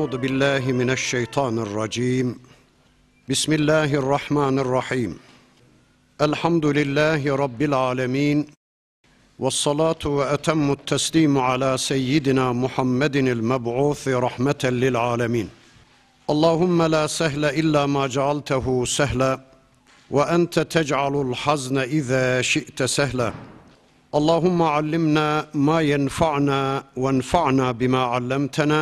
أعوذ بالله من الشيطان الرجيم بسم الله الرحمن الرحيم الحمد لله رب العالمين والصلاة وأتم التسليم على سيدنا محمد المبعوث رحمة للعالمين اللهم لا سهل إلا ما جعلته سهلا وأنت تجعل الحزن إذا شئت سهلا اللهم علمنا ما ينفعنا وانفعنا بما علمتنا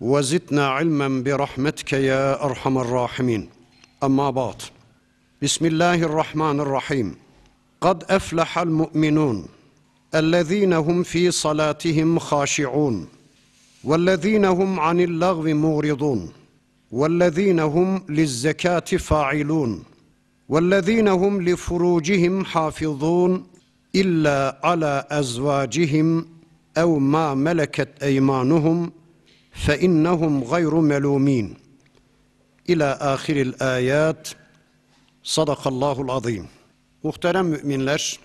وزدنا علما برحمتك يا ارحم الراحمين اما بعد بسم الله الرحمن الرحيم قد افلح المؤمنون الذين هم في صلاتهم خاشعون والذين هم عن اللغو مغرضون والذين هم للزكاه فاعلون والذين هم لفروجهم حافظون الا على ازواجهم او ما ملكت ايمانهم فإنهم غير ملومين آخر الآيات صدق الله العظيم. Muhterem müminler,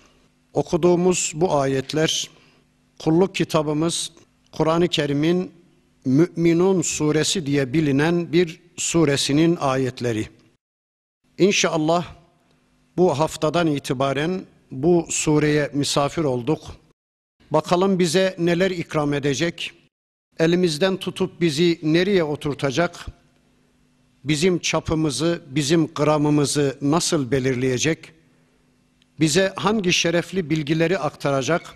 okuduğumuz bu ayetler kulluk kitabımız Kur'an-ı Kerim'in Müminun suresi diye bilinen bir suresinin ayetleri. İnşallah bu haftadan itibaren bu sureye misafir olduk. Bakalım bize neler ikram edecek? elimizden tutup bizi nereye oturtacak? Bizim çapımızı, bizim gramımızı nasıl belirleyecek? Bize hangi şerefli bilgileri aktaracak?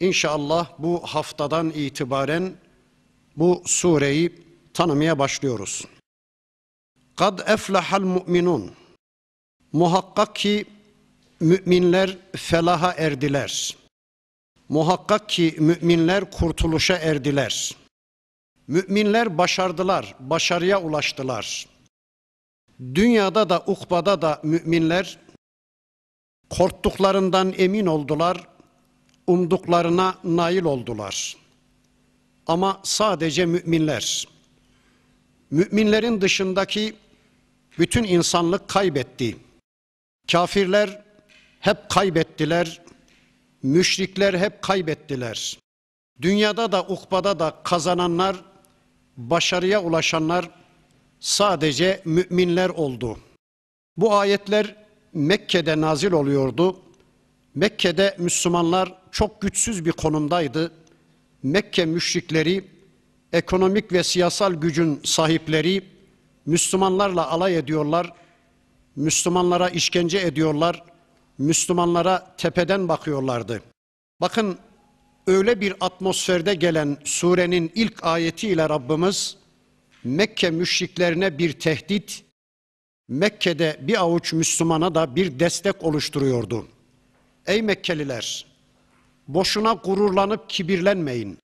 İnşallah bu haftadan itibaren bu sureyi tanımaya başlıyoruz. Kad eflahal mu'minun. Muhakkak ki müminler felaha erdiler.'' Muhakkak ki müminler kurtuluşa erdiler. Müminler başardılar, başarıya ulaştılar. Dünyada da ukbada da müminler korktuklarından emin oldular, umduklarına nail oldular. Ama sadece müminler. Müminlerin dışındaki bütün insanlık kaybetti. Kafirler hep kaybettiler, müşrikler hep kaybettiler. Dünyada da ukbada da kazananlar, başarıya ulaşanlar sadece müminler oldu. Bu ayetler Mekke'de nazil oluyordu. Mekke'de Müslümanlar çok güçsüz bir konumdaydı. Mekke müşrikleri, ekonomik ve siyasal gücün sahipleri Müslümanlarla alay ediyorlar, Müslümanlara işkence ediyorlar, Müslümanlara tepeden bakıyorlardı. Bakın öyle bir atmosferde gelen surenin ilk ayetiyle Rabbimiz Mekke müşriklerine bir tehdit, Mekke'de bir avuç Müslümana da bir destek oluşturuyordu. Ey Mekkeliler, boşuna gururlanıp kibirlenmeyin.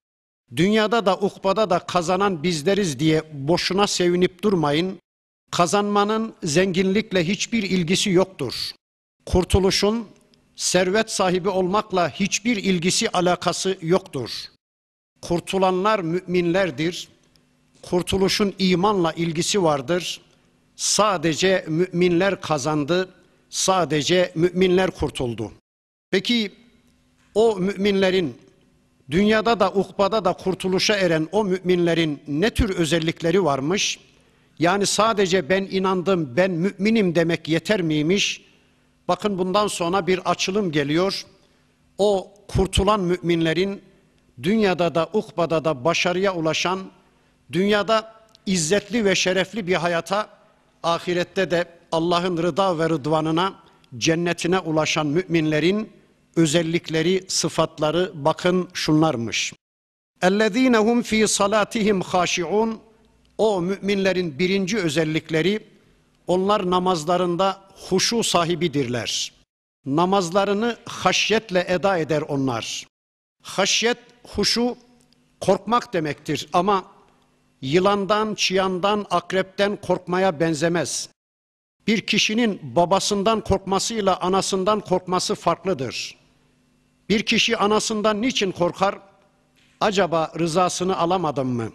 Dünyada da ukbada da kazanan bizleriz diye boşuna sevinip durmayın. Kazanmanın zenginlikle hiçbir ilgisi yoktur kurtuluşun servet sahibi olmakla hiçbir ilgisi alakası yoktur. Kurtulanlar müminlerdir. Kurtuluşun imanla ilgisi vardır. Sadece müminler kazandı. Sadece müminler kurtuldu. Peki o müminlerin dünyada da ukbada da kurtuluşa eren o müminlerin ne tür özellikleri varmış? Yani sadece ben inandım, ben müminim demek yeter miymiş? Bakın bundan sonra bir açılım geliyor. O kurtulan müminlerin dünyada da ukbada da başarıya ulaşan, dünyada izzetli ve şerefli bir hayata, ahirette de Allah'ın rıda ve rıdvanına, cennetine ulaşan müminlerin özellikleri, sıfatları bakın şunlarmış. اَلَّذ۪ينَ هُمْ ف۪ي صَلَاتِهِمْ خَاشِعُونَ O müminlerin birinci özellikleri, onlar namazlarında huşu sahibidirler. Namazlarını haşyetle eda eder onlar. Haşyet, huşu korkmak demektir ama yılandan, çıyandan, akrepten korkmaya benzemez. Bir kişinin babasından korkmasıyla anasından korkması farklıdır. Bir kişi anasından niçin korkar? Acaba rızasını alamadım mı?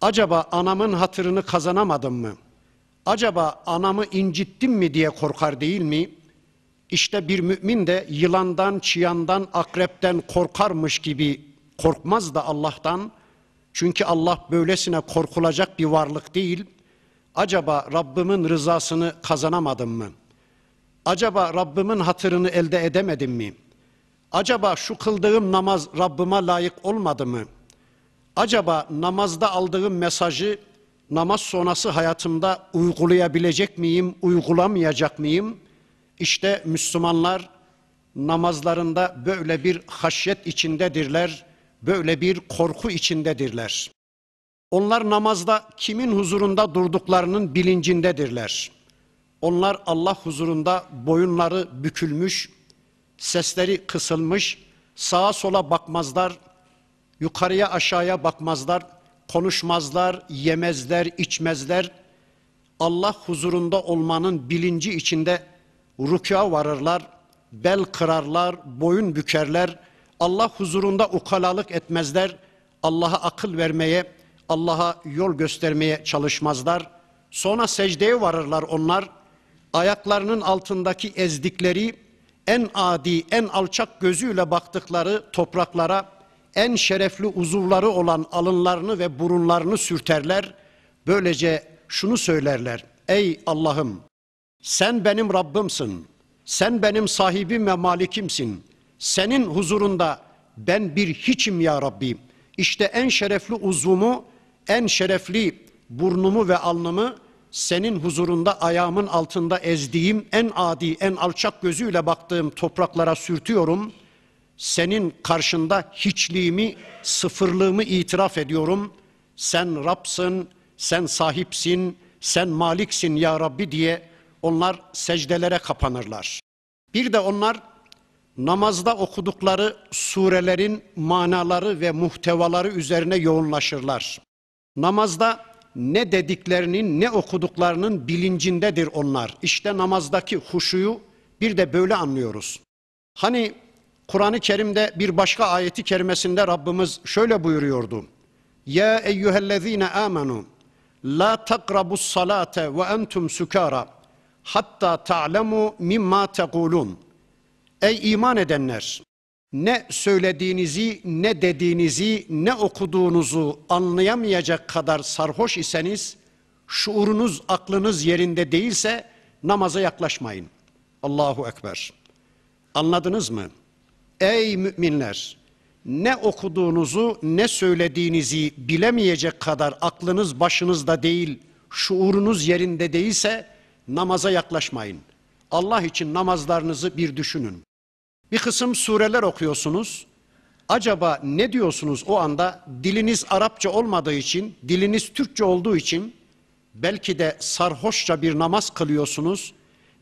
Acaba anamın hatırını kazanamadım mı? acaba anamı incittim mi diye korkar değil mi? İşte bir mümin de yılandan, çiyandan, akrepten korkarmış gibi korkmaz da Allah'tan. Çünkü Allah böylesine korkulacak bir varlık değil. Acaba Rabbimin rızasını kazanamadım mı? Acaba Rabbimin hatırını elde edemedim mi? Acaba şu kıldığım namaz Rabbime layık olmadı mı? Acaba namazda aldığım mesajı namaz sonrası hayatımda uygulayabilecek miyim, uygulamayacak mıyım? İşte Müslümanlar namazlarında böyle bir haşyet içindedirler, böyle bir korku içindedirler. Onlar namazda kimin huzurunda durduklarının bilincindedirler. Onlar Allah huzurunda boyunları bükülmüş, sesleri kısılmış, sağa sola bakmazlar, yukarıya aşağıya bakmazlar, konuşmazlar, yemezler, içmezler. Allah huzurunda olmanın bilinci içinde rükûa varırlar, bel kırarlar, boyun bükerler. Allah huzurunda ukalalık etmezler. Allah'a akıl vermeye, Allah'a yol göstermeye çalışmazlar. Sonra secdeye varırlar onlar. Ayaklarının altındaki ezdikleri, en adi, en alçak gözüyle baktıkları topraklara, en şerefli uzuvları olan alınlarını ve burunlarını sürterler. Böylece şunu söylerler. Ey Allah'ım sen benim Rabbimsin. Sen benim sahibim ve malikimsin. Senin huzurunda ben bir hiçim ya Rabbi. İşte en şerefli uzvumu, en şerefli burnumu ve alnımı senin huzurunda ayağımın altında ezdiğim en adi, en alçak gözüyle baktığım topraklara sürtüyorum.'' senin karşında hiçliğimi, sıfırlığımı itiraf ediyorum. Sen Rab'sın, sen sahipsin, sen maliksin ya Rabbi diye onlar secdelere kapanırlar. Bir de onlar namazda okudukları surelerin manaları ve muhtevaları üzerine yoğunlaşırlar. Namazda ne dediklerinin ne okuduklarının bilincindedir onlar. İşte namazdaki huşuyu bir de böyle anlıyoruz. Hani Kur'an-ı Kerim'de bir başka ayeti kerimesinde Rabbimiz şöyle buyuruyordu. Ya eyyühellezine amenu la takrabus salate ve entum sukara hatta ta'lemu mimma tegulun. Ey iman edenler! Ne söylediğinizi, ne dediğinizi, ne okuduğunuzu anlayamayacak kadar sarhoş iseniz, şuurunuz, aklınız yerinde değilse namaza yaklaşmayın. Allahu Ekber. Anladınız mı? Ey müminler! Ne okuduğunuzu ne söylediğinizi bilemeyecek kadar aklınız başınızda değil, şuurunuz yerinde değilse namaza yaklaşmayın. Allah için namazlarınızı bir düşünün. Bir kısım sureler okuyorsunuz. Acaba ne diyorsunuz o anda? Diliniz Arapça olmadığı için, diliniz Türkçe olduğu için belki de sarhoşça bir namaz kılıyorsunuz.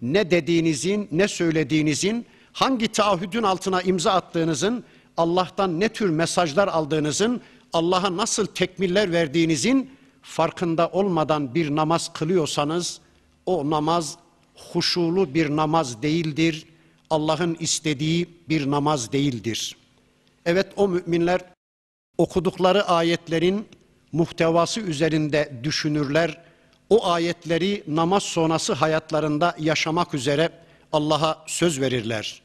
Ne dediğinizin, ne söylediğinizin hangi taahhüdün altına imza attığınızın, Allah'tan ne tür mesajlar aldığınızın, Allah'a nasıl tekmiller verdiğinizin farkında olmadan bir namaz kılıyorsanız o namaz huşulu bir namaz değildir. Allah'ın istediği bir namaz değildir. Evet o müminler okudukları ayetlerin muhtevası üzerinde düşünürler. O ayetleri namaz sonrası hayatlarında yaşamak üzere Allah'a söz verirler.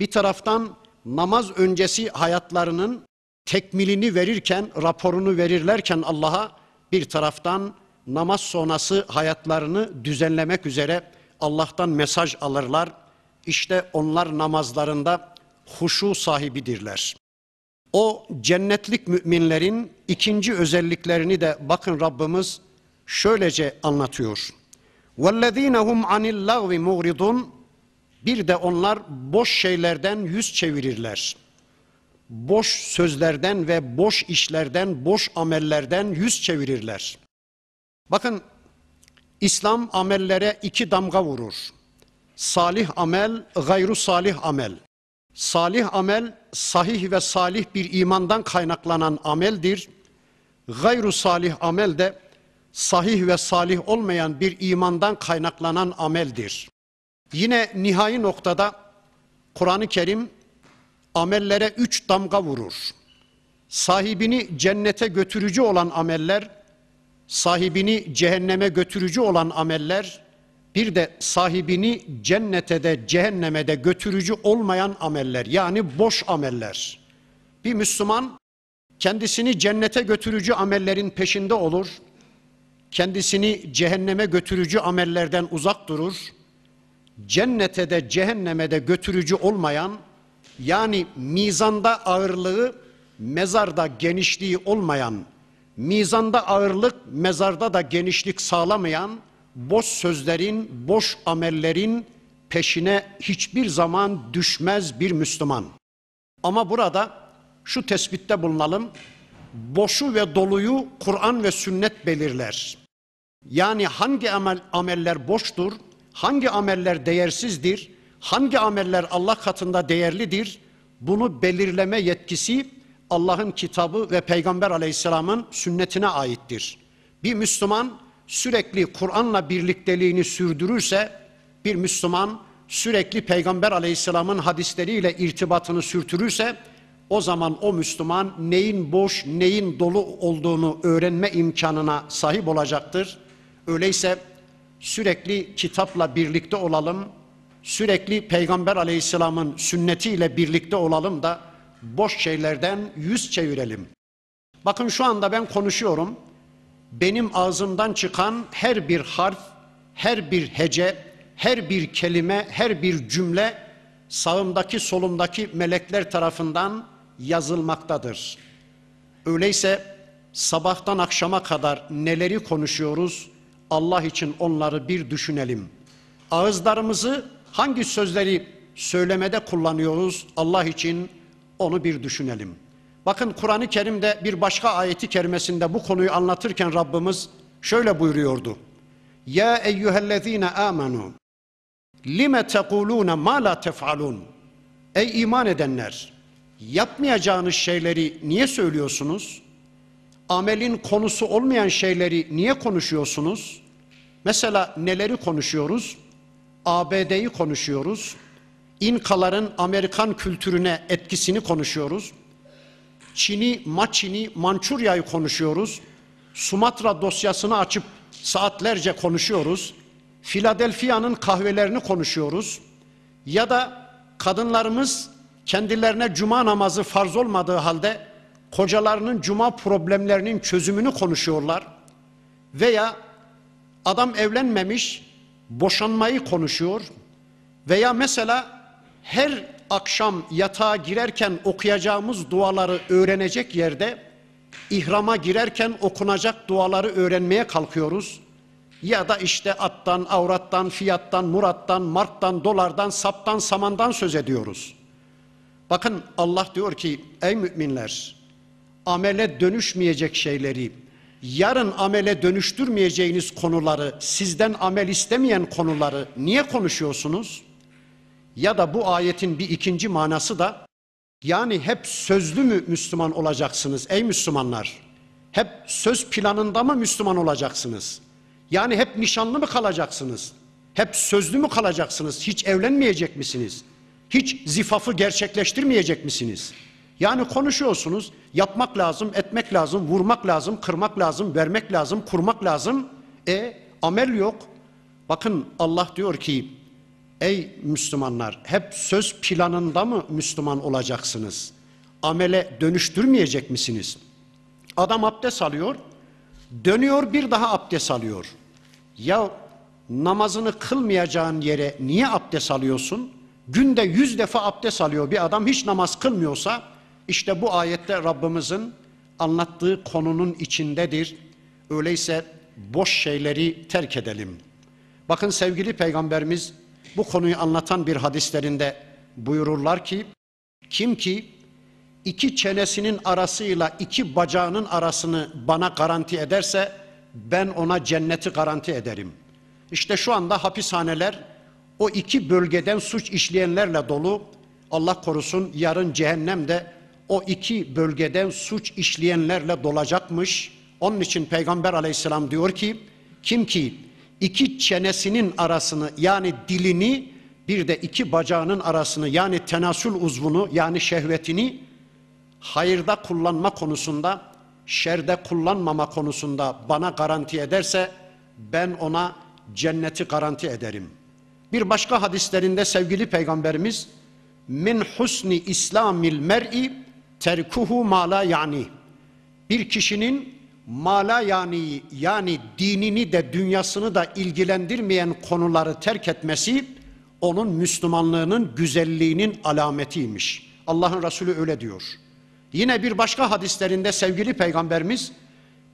Bir taraftan namaz öncesi hayatlarının tekmilini verirken, raporunu verirlerken Allah'a bir taraftan namaz sonrası hayatlarını düzenlemek üzere Allah'tan mesaj alırlar. İşte onlar namazlarında huşu sahibidirler. O cennetlik müminlerin ikinci özelliklerini de bakın Rabbimiz şöylece anlatıyor. وَالَّذ۪ينَ هُمْ عَنِ اللّٰغْوِ مُغْرِضُونَ bir de onlar boş şeylerden yüz çevirirler. Boş sözlerden ve boş işlerden, boş amellerden yüz çevirirler. Bakın İslam amellere iki damga vurur. Salih amel, gayru salih amel. Salih amel, sahih ve salih bir imandan kaynaklanan ameldir. Gayru salih amel de sahih ve salih olmayan bir imandan kaynaklanan ameldir. Yine nihai noktada Kur'an-ı Kerim amellere üç damga vurur. Sahibini cennete götürücü olan ameller, sahibini cehenneme götürücü olan ameller, bir de sahibini cennete de cehenneme de götürücü olmayan ameller yani boş ameller. Bir Müslüman kendisini cennete götürücü amellerin peşinde olur. Kendisini cehenneme götürücü amellerden uzak durur cennete de cehenneme de götürücü olmayan yani mizanda ağırlığı mezarda genişliği olmayan mizanda ağırlık mezarda da genişlik sağlamayan boş sözlerin boş amellerin peşine hiçbir zaman düşmez bir Müslüman. Ama burada şu tespitte bulunalım. Boşu ve doluyu Kur'an ve sünnet belirler. Yani hangi amel, ameller boştur, hangi ameller değersizdir, hangi ameller Allah katında değerlidir bunu belirleme yetkisi Allah'ın kitabı ve Peygamber aleyhisselamın sünnetine aittir. Bir Müslüman sürekli Kur'an'la birlikteliğini sürdürürse, bir Müslüman sürekli Peygamber aleyhisselamın hadisleriyle irtibatını sürtürürse, o zaman o Müslüman neyin boş, neyin dolu olduğunu öğrenme imkanına sahip olacaktır. Öyleyse sürekli kitapla birlikte olalım, sürekli Peygamber aleyhisselamın sünnetiyle birlikte olalım da boş şeylerden yüz çevirelim. Bakın şu anda ben konuşuyorum. Benim ağzımdan çıkan her bir harf, her bir hece, her bir kelime, her bir cümle sağımdaki solumdaki melekler tarafından yazılmaktadır. Öyleyse sabahtan akşama kadar neleri konuşuyoruz, Allah için onları bir düşünelim. Ağızlarımızı hangi sözleri söylemede kullanıyoruz Allah için onu bir düşünelim. Bakın Kur'an-ı Kerim'de bir başka ayeti kerimesinde bu konuyu anlatırken Rabbimiz şöyle buyuruyordu. Ya eyyühellezine amenu lime tekulune ma la tef'alun Ey iman edenler yapmayacağınız şeyleri niye söylüyorsunuz? amelin konusu olmayan şeyleri niye konuşuyorsunuz? Mesela neleri konuşuyoruz? ABD'yi konuşuyoruz. İnkaların Amerikan kültürüne etkisini konuşuyoruz. Çin'i, Maçin'i, Mançurya'yı konuşuyoruz. Sumatra dosyasını açıp saatlerce konuşuyoruz. Philadelphia'nın kahvelerini konuşuyoruz. Ya da kadınlarımız kendilerine cuma namazı farz olmadığı halde kocalarının cuma problemlerinin çözümünü konuşuyorlar veya adam evlenmemiş boşanmayı konuşuyor veya mesela her akşam yatağa girerken okuyacağımız duaları öğrenecek yerde ihrama girerken okunacak duaları öğrenmeye kalkıyoruz. Ya da işte attan, avrattan, fiyattan, murattan, marttan, dolardan, saptan, samandan söz ediyoruz. Bakın Allah diyor ki ey müminler amele dönüşmeyecek şeyleri, yarın amele dönüştürmeyeceğiniz konuları, sizden amel istemeyen konuları niye konuşuyorsunuz? Ya da bu ayetin bir ikinci manası da yani hep sözlü mü Müslüman olacaksınız ey Müslümanlar? Hep söz planında mı Müslüman olacaksınız? Yani hep nişanlı mı kalacaksınız? Hep sözlü mü kalacaksınız? Hiç evlenmeyecek misiniz? Hiç zifafı gerçekleştirmeyecek misiniz?'' Yani konuşuyorsunuz, yapmak lazım, etmek lazım, vurmak lazım, kırmak lazım, vermek lazım, kurmak lazım. E amel yok. Bakın Allah diyor ki, ey Müslümanlar hep söz planında mı Müslüman olacaksınız? Amele dönüştürmeyecek misiniz? Adam abdest alıyor, dönüyor bir daha abdest alıyor. Ya namazını kılmayacağın yere niye abdest alıyorsun? Günde yüz defa abdest alıyor bir adam hiç namaz kılmıyorsa işte bu ayette Rabbimizin anlattığı konunun içindedir. Öyleyse boş şeyleri terk edelim. Bakın sevgili peygamberimiz bu konuyu anlatan bir hadislerinde buyururlar ki kim ki iki çenesinin arasıyla iki bacağının arasını bana garanti ederse ben ona cenneti garanti ederim. İşte şu anda hapishaneler o iki bölgeden suç işleyenlerle dolu. Allah korusun yarın cehennem de o iki bölgeden suç işleyenlerle dolacakmış. Onun için Peygamber aleyhisselam diyor ki kim ki iki çenesinin arasını yani dilini bir de iki bacağının arasını yani tenasül uzvunu yani şehvetini hayırda kullanma konusunda şerde kullanmama konusunda bana garanti ederse ben ona cenneti garanti ederim. Bir başka hadislerinde sevgili peygamberimiz min husni islamil mer'i terkuhu mala yani. Bir kişinin mala yani yani dinini de dünyasını da ilgilendirmeyen konuları terk etmesi onun Müslümanlığının güzelliğinin alametiymiş. Allah'ın Resulü öyle diyor. Yine bir başka hadislerinde sevgili peygamberimiz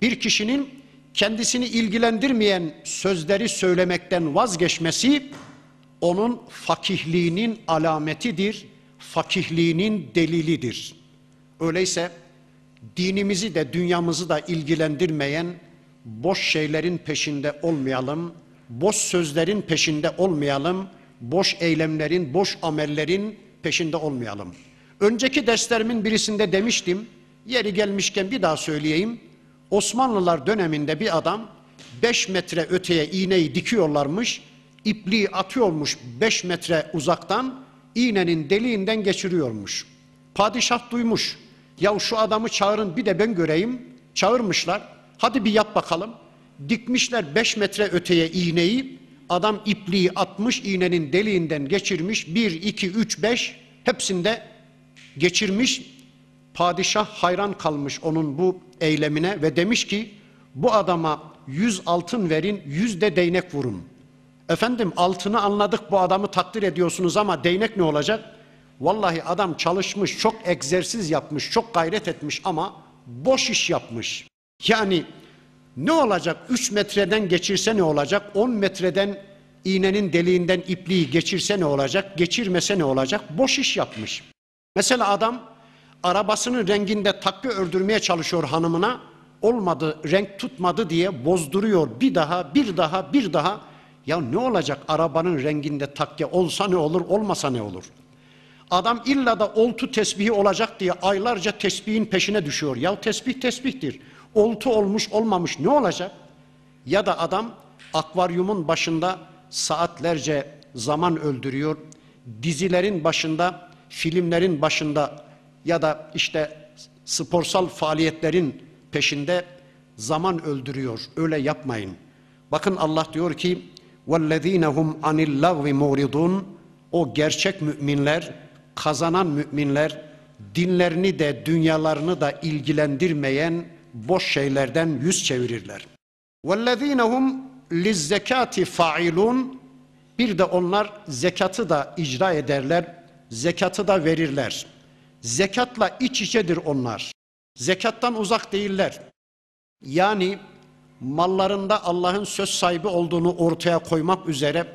bir kişinin kendisini ilgilendirmeyen sözleri söylemekten vazgeçmesi onun fakihliğinin alametidir, fakihliğinin delilidir.'' Öyleyse dinimizi de dünyamızı da ilgilendirmeyen boş şeylerin peşinde olmayalım, boş sözlerin peşinde olmayalım, boş eylemlerin, boş amellerin peşinde olmayalım. Önceki derslerimin birisinde demiştim, yeri gelmişken bir daha söyleyeyim. Osmanlılar döneminde bir adam 5 metre öteye iğneyi dikiyorlarmış, ipliği atıyormuş 5 metre uzaktan, iğnenin deliğinden geçiriyormuş. Padişah duymuş. Ya şu adamı çağırın bir de ben göreyim. Çağırmışlar. Hadi bir yap bakalım. Dikmişler 5 metre öteye iğneyi. Adam ipliği atmış, iğnenin deliğinden geçirmiş. 1, 2, 3, 5 hepsinde geçirmiş. Padişah hayran kalmış onun bu eylemine ve demiş ki bu adama yüz altın verin, yüz de değnek vurun. Efendim altını anladık bu adamı takdir ediyorsunuz ama değnek ne olacak? Vallahi adam çalışmış, çok egzersiz yapmış, çok gayret etmiş ama boş iş yapmış. Yani ne olacak? 3 metreden geçirse ne olacak? 10 metreden iğnenin deliğinden ipliği geçirse ne olacak? Geçirmese ne olacak? Boş iş yapmış. Mesela adam arabasının renginde takvi ördürmeye çalışıyor hanımına. Olmadı, renk tutmadı diye bozduruyor. Bir daha, bir daha, bir daha. Ya ne olacak arabanın renginde takke olsa ne olur, olmasa ne olur? Adam illa da oltu tesbihi olacak diye aylarca tesbihin peşine düşüyor. Ya tesbih tesbihtir. Oltu olmuş olmamış ne olacak? Ya da adam akvaryumun başında saatlerce zaman öldürüyor. Dizilerin başında, filmlerin başında ya da işte sporsal faaliyetlerin peşinde zaman öldürüyor. Öyle yapmayın. Bakın Allah diyor ki وَالَّذ۪ينَ عَنِ اللَّغْوِ مُعْرِضُونَ O gerçek müminler kazanan müminler dinlerini de dünyalarını da ilgilendirmeyen boş şeylerden yüz çevirirler. وَالَّذ۪ينَ هُمْ لِزَّكَاتِ فَاِلُونَ Bir de onlar zekatı da icra ederler, zekatı da verirler. Zekatla iç içedir onlar. Zekattan uzak değiller. Yani mallarında Allah'ın söz sahibi olduğunu ortaya koymak üzere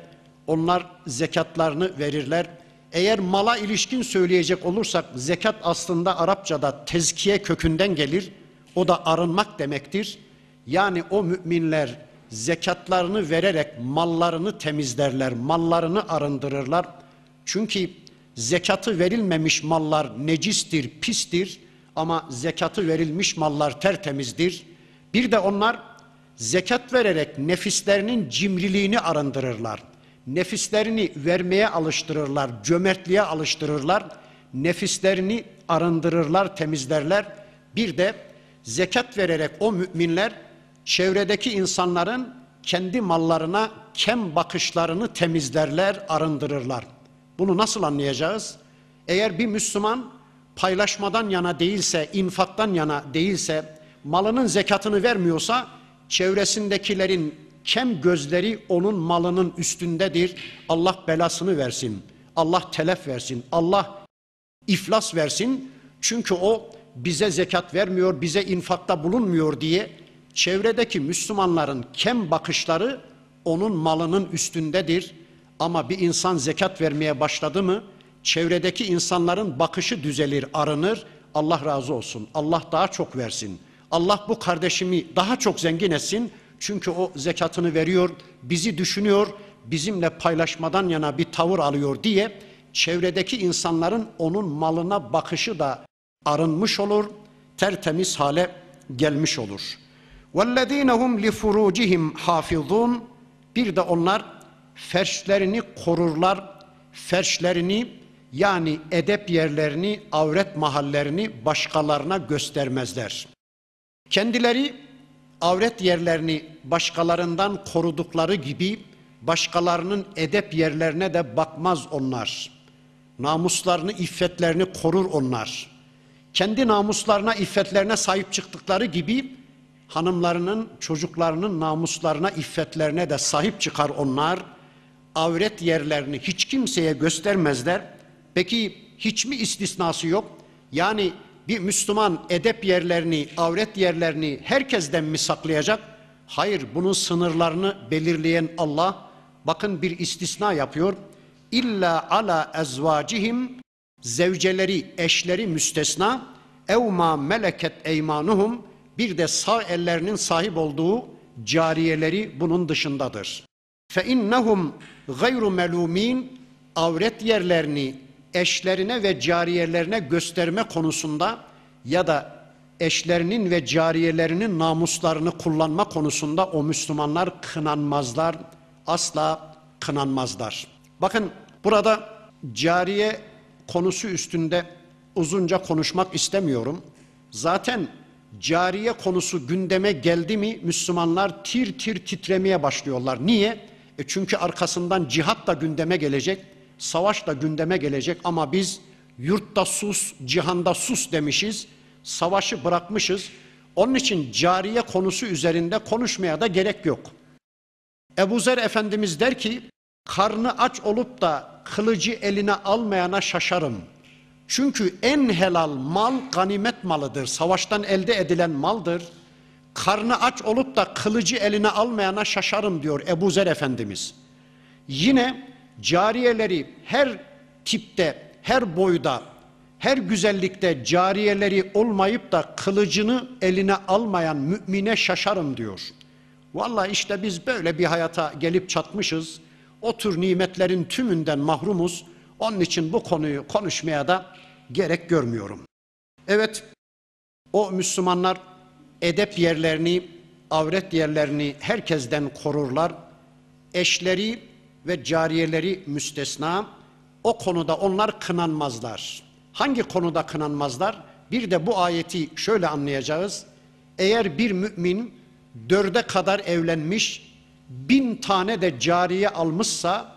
onlar zekatlarını verirler eğer mala ilişkin söyleyecek olursak zekat aslında Arapçada tezkiye kökünden gelir. O da arınmak demektir. Yani o müminler zekatlarını vererek mallarını temizlerler, mallarını arındırırlar. Çünkü zekatı verilmemiş mallar necistir, pistir ama zekatı verilmiş mallar tertemizdir. Bir de onlar zekat vererek nefislerinin cimriliğini arındırırlar nefislerini vermeye alıştırırlar, cömertliğe alıştırırlar, nefislerini arındırırlar, temizlerler. Bir de zekat vererek o müminler çevredeki insanların kendi mallarına kem bakışlarını temizlerler, arındırırlar. Bunu nasıl anlayacağız? Eğer bir Müslüman paylaşmadan yana değilse, infaktan yana değilse, malının zekatını vermiyorsa çevresindekilerin kem gözleri onun malının üstündedir. Allah belasını versin. Allah telef versin. Allah iflas versin. Çünkü o bize zekat vermiyor, bize infakta bulunmuyor diye çevredeki Müslümanların kem bakışları onun malının üstündedir. Ama bir insan zekat vermeye başladı mı çevredeki insanların bakışı düzelir, arınır. Allah razı olsun. Allah daha çok versin. Allah bu kardeşimi daha çok zengin etsin. Çünkü o zekatını veriyor, bizi düşünüyor, bizimle paylaşmadan yana bir tavır alıyor diye çevredeki insanların onun malına bakışı da arınmış olur, tertemiz hale gelmiş olur. وَالَّذ۪ينَ هُمْ لِفُرُوجِهِمْ حَافِظُونَ Bir de onlar ferşlerini korurlar, ferşlerini yani edep yerlerini, avret mahallerini başkalarına göstermezler. Kendileri avret yerlerini başkalarından korudukları gibi başkalarının edep yerlerine de bakmaz onlar. Namuslarını, iffetlerini korur onlar. Kendi namuslarına, iffetlerine sahip çıktıkları gibi hanımlarının, çocuklarının namuslarına, iffetlerine de sahip çıkar onlar. Avret yerlerini hiç kimseye göstermezler. Peki hiç mi istisnası yok? Yani bir Müslüman edep yerlerini, avret yerlerini herkesten mi saklayacak? Hayır, bunun sınırlarını belirleyen Allah bakın bir istisna yapıyor. İlla ala ezvacihim zevceleri, eşleri müstesna evma ma meleket eymanuhum bir de sağ ellerinin sahip olduğu cariyeleri bunun dışındadır. Fe innehum gayru melumin avret yerlerini, eşlerine ve cariyelerine gösterme konusunda ya da eşlerinin ve cariyelerinin namuslarını kullanma konusunda o Müslümanlar kınanmazlar, asla kınanmazlar. Bakın burada cariye konusu üstünde uzunca konuşmak istemiyorum. Zaten cariye konusu gündeme geldi mi Müslümanlar tir tir titremeye başlıyorlar. Niye? E çünkü arkasından cihat da gündeme gelecek. Savaş da gündeme gelecek ama biz yurtta sus, cihanda sus demişiz. Savaşı bırakmışız. Onun için cariye konusu üzerinde konuşmaya da gerek yok. Ebu Zer Efendimiz der ki, karnı aç olup da kılıcı eline almayana şaşarım. Çünkü en helal mal ganimet malıdır. Savaştan elde edilen maldır. Karnı aç olup da kılıcı eline almayana şaşarım diyor Ebu Zer Efendimiz. Yine cariyeleri her tipte, her boyda, her güzellikte cariyeleri olmayıp da kılıcını eline almayan mümine şaşarım diyor. Valla işte biz böyle bir hayata gelip çatmışız. O tür nimetlerin tümünden mahrumuz. Onun için bu konuyu konuşmaya da gerek görmüyorum. Evet, o Müslümanlar edep yerlerini, avret yerlerini herkesten korurlar. Eşleri ve cariyeleri müstesna o konuda onlar kınanmazlar. Hangi konuda kınanmazlar? Bir de bu ayeti şöyle anlayacağız. Eğer bir mümin dörde kadar evlenmiş, bin tane de cariye almışsa,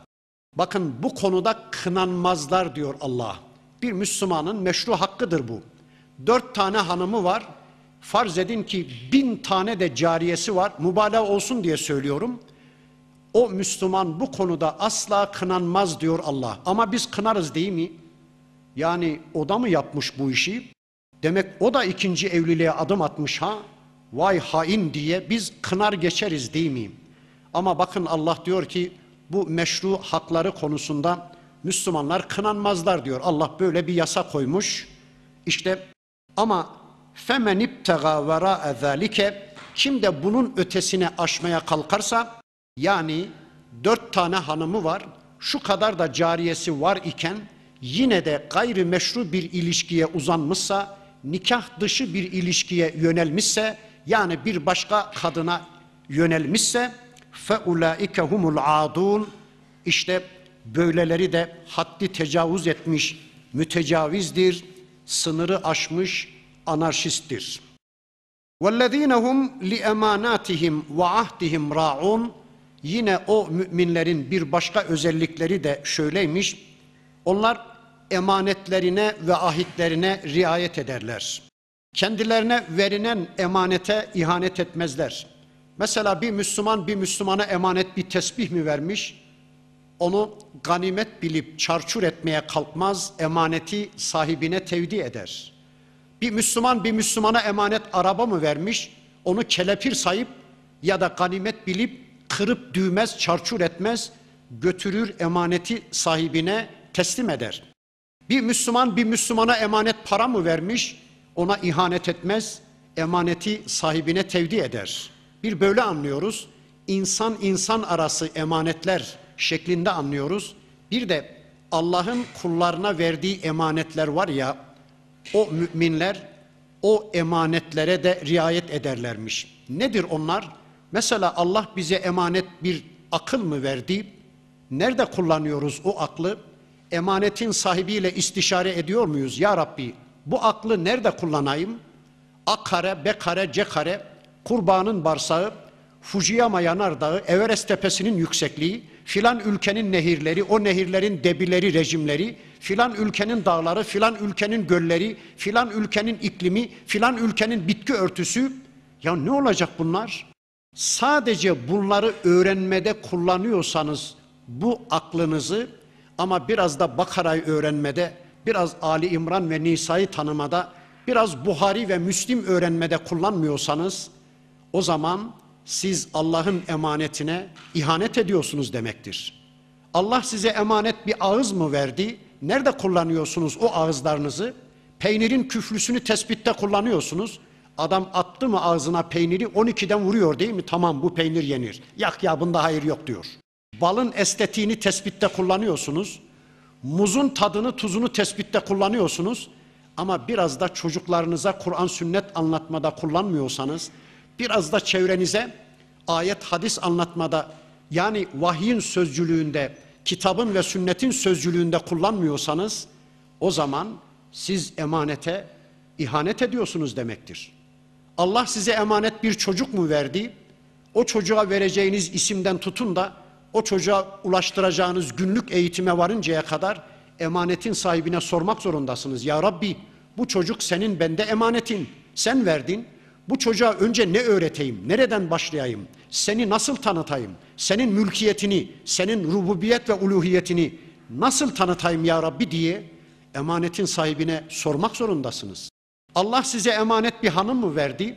bakın bu konuda kınanmazlar diyor Allah. Bir Müslümanın meşru hakkıdır bu. Dört tane hanımı var, farz edin ki bin tane de cariyesi var, mübalağa olsun diye söylüyorum.'' O Müslüman bu konuda asla kınanmaz diyor Allah. Ama biz kınarız değil mi? Yani o da mı yapmış bu işi? Demek o da ikinci evliliğe adım atmış ha? Vay hain diye biz kınar geçeriz değil mi? Ama bakın Allah diyor ki bu meşru hakları konusunda Müslümanlar kınanmazlar diyor. Allah böyle bir yasa koymuş. İşte ama femen ibtega vera zalike kim de bunun ötesine aşmaya kalkarsa yani dört tane hanımı var, şu kadar da cariyesi var iken yine de gayri meşru bir ilişkiye uzanmışsa, nikah dışı bir ilişkiye yönelmişse, yani bir başka kadına yönelmişse فَاُولَٰئِكَ humul adun işte böyleleri de haddi tecavüz etmiş, mütecavizdir, sınırı aşmış, anarşisttir. وَالَّذ۪ينَ هُمْ لِأَمَانَاتِهِمْ وَعَهْدِهِمْ رَاعُونَ Yine o müminlerin bir başka özellikleri de şöyleymiş. Onlar emanetlerine ve ahitlerine riayet ederler. Kendilerine verilen emanete ihanet etmezler. Mesela bir Müslüman bir Müslümana emanet bir tesbih mi vermiş? Onu ganimet bilip çarçur etmeye kalkmaz, emaneti sahibine tevdi eder. Bir Müslüman bir Müslümana emanet araba mı vermiş? Onu kelepir sayıp ya da ganimet bilip kırıp düğmez, çarçur etmez, götürür emaneti sahibine teslim eder. Bir Müslüman bir Müslümana emanet para mı vermiş, ona ihanet etmez, emaneti sahibine tevdi eder. Bir böyle anlıyoruz. insan insan arası emanetler şeklinde anlıyoruz. Bir de Allah'ın kullarına verdiği emanetler var ya, o müminler o emanetlere de riayet ederlermiş. Nedir onlar? Onlar Mesela Allah bize emanet bir akıl mı verdi? Nerede kullanıyoruz o aklı? Emanetin sahibiyle istişare ediyor muyuz? Ya Rabbi bu aklı nerede kullanayım? A kare, B kare, C kare, kurbanın barsağı, Fujiyama yanardağı, Everest tepesinin yüksekliği, filan ülkenin nehirleri, o nehirlerin debileri, rejimleri, filan ülkenin dağları, filan ülkenin gölleri, filan ülkenin iklimi, filan ülkenin bitki örtüsü. Ya ne olacak bunlar? Sadece bunları öğrenmede kullanıyorsanız bu aklınızı ama biraz da Bakara'yı öğrenmede, biraz Ali İmran ve Nisa'yı tanımada, biraz Buhari ve Müslim öğrenmede kullanmıyorsanız o zaman siz Allah'ın emanetine ihanet ediyorsunuz demektir. Allah size emanet bir ağız mı verdi? Nerede kullanıyorsunuz o ağızlarınızı? Peynirin küflüsünü tespitte kullanıyorsunuz. Adam attı mı ağzına peyniri 12'den vuruyor değil mi? Tamam bu peynir yenir. Yak ya bunda hayır yok diyor. Balın estetiğini tespitte kullanıyorsunuz. Muzun tadını tuzunu tespitte kullanıyorsunuz. Ama biraz da çocuklarınıza Kur'an sünnet anlatmada kullanmıyorsanız, biraz da çevrenize ayet hadis anlatmada yani vahyin sözcülüğünde, kitabın ve sünnetin sözcülüğünde kullanmıyorsanız o zaman siz emanete ihanet ediyorsunuz demektir. Allah size emanet bir çocuk mu verdi? O çocuğa vereceğiniz isimden tutun da o çocuğa ulaştıracağınız günlük eğitime varıncaya kadar emanetin sahibine sormak zorundasınız. Ya Rabbi bu çocuk senin bende emanetin. Sen verdin. Bu çocuğa önce ne öğreteyim? Nereden başlayayım? Seni nasıl tanıtayım? Senin mülkiyetini, senin rububiyet ve uluhiyetini nasıl tanıtayım ya Rabbi diye emanetin sahibine sormak zorundasınız. Allah size emanet bir hanım mı verdi?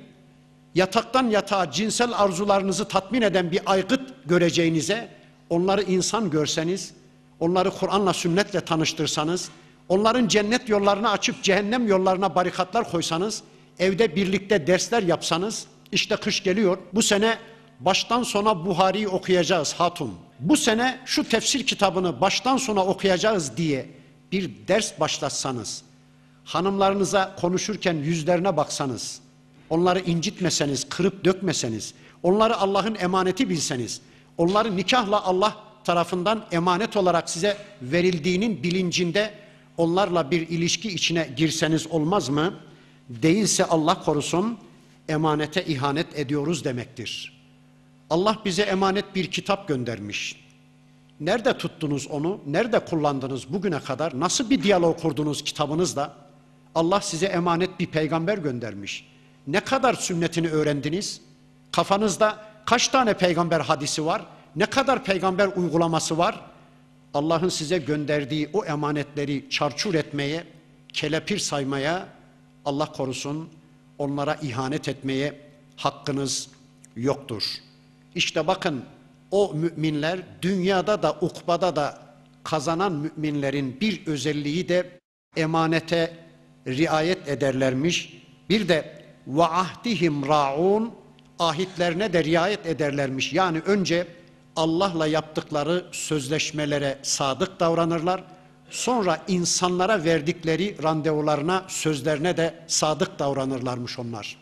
Yataktan yatağa cinsel arzularınızı tatmin eden bir aygıt göreceğinize, onları insan görseniz, onları Kur'an'la sünnetle tanıştırsanız, onların cennet yollarını açıp cehennem yollarına barikatlar koysanız, evde birlikte dersler yapsanız, işte kış geliyor, bu sene baştan sona Buhari'yi okuyacağız hatun. Bu sene şu tefsir kitabını baştan sona okuyacağız diye bir ders başlatsanız, hanımlarınıza konuşurken yüzlerine baksanız, onları incitmeseniz, kırıp dökmeseniz, onları Allah'ın emaneti bilseniz, onları nikahla Allah tarafından emanet olarak size verildiğinin bilincinde onlarla bir ilişki içine girseniz olmaz mı? Değilse Allah korusun emanete ihanet ediyoruz demektir. Allah bize emanet bir kitap göndermiş. Nerede tuttunuz onu? Nerede kullandınız bugüne kadar? Nasıl bir diyalog kurdunuz kitabınızla? Allah size emanet bir peygamber göndermiş. Ne kadar sünnetini öğrendiniz? Kafanızda kaç tane peygamber hadisi var? Ne kadar peygamber uygulaması var? Allah'ın size gönderdiği o emanetleri çarçur etmeye, kelepir saymaya, Allah korusun onlara ihanet etmeye hakkınız yoktur. İşte bakın o müminler dünyada da ukbada da kazanan müminlerin bir özelliği de emanete riayet ederlermiş. Bir de ve ahdihim raun ahitlerine de riayet ederlermiş. Yani önce Allah'la yaptıkları sözleşmelere sadık davranırlar. Sonra insanlara verdikleri randevularına, sözlerine de sadık davranırlarmış onlar.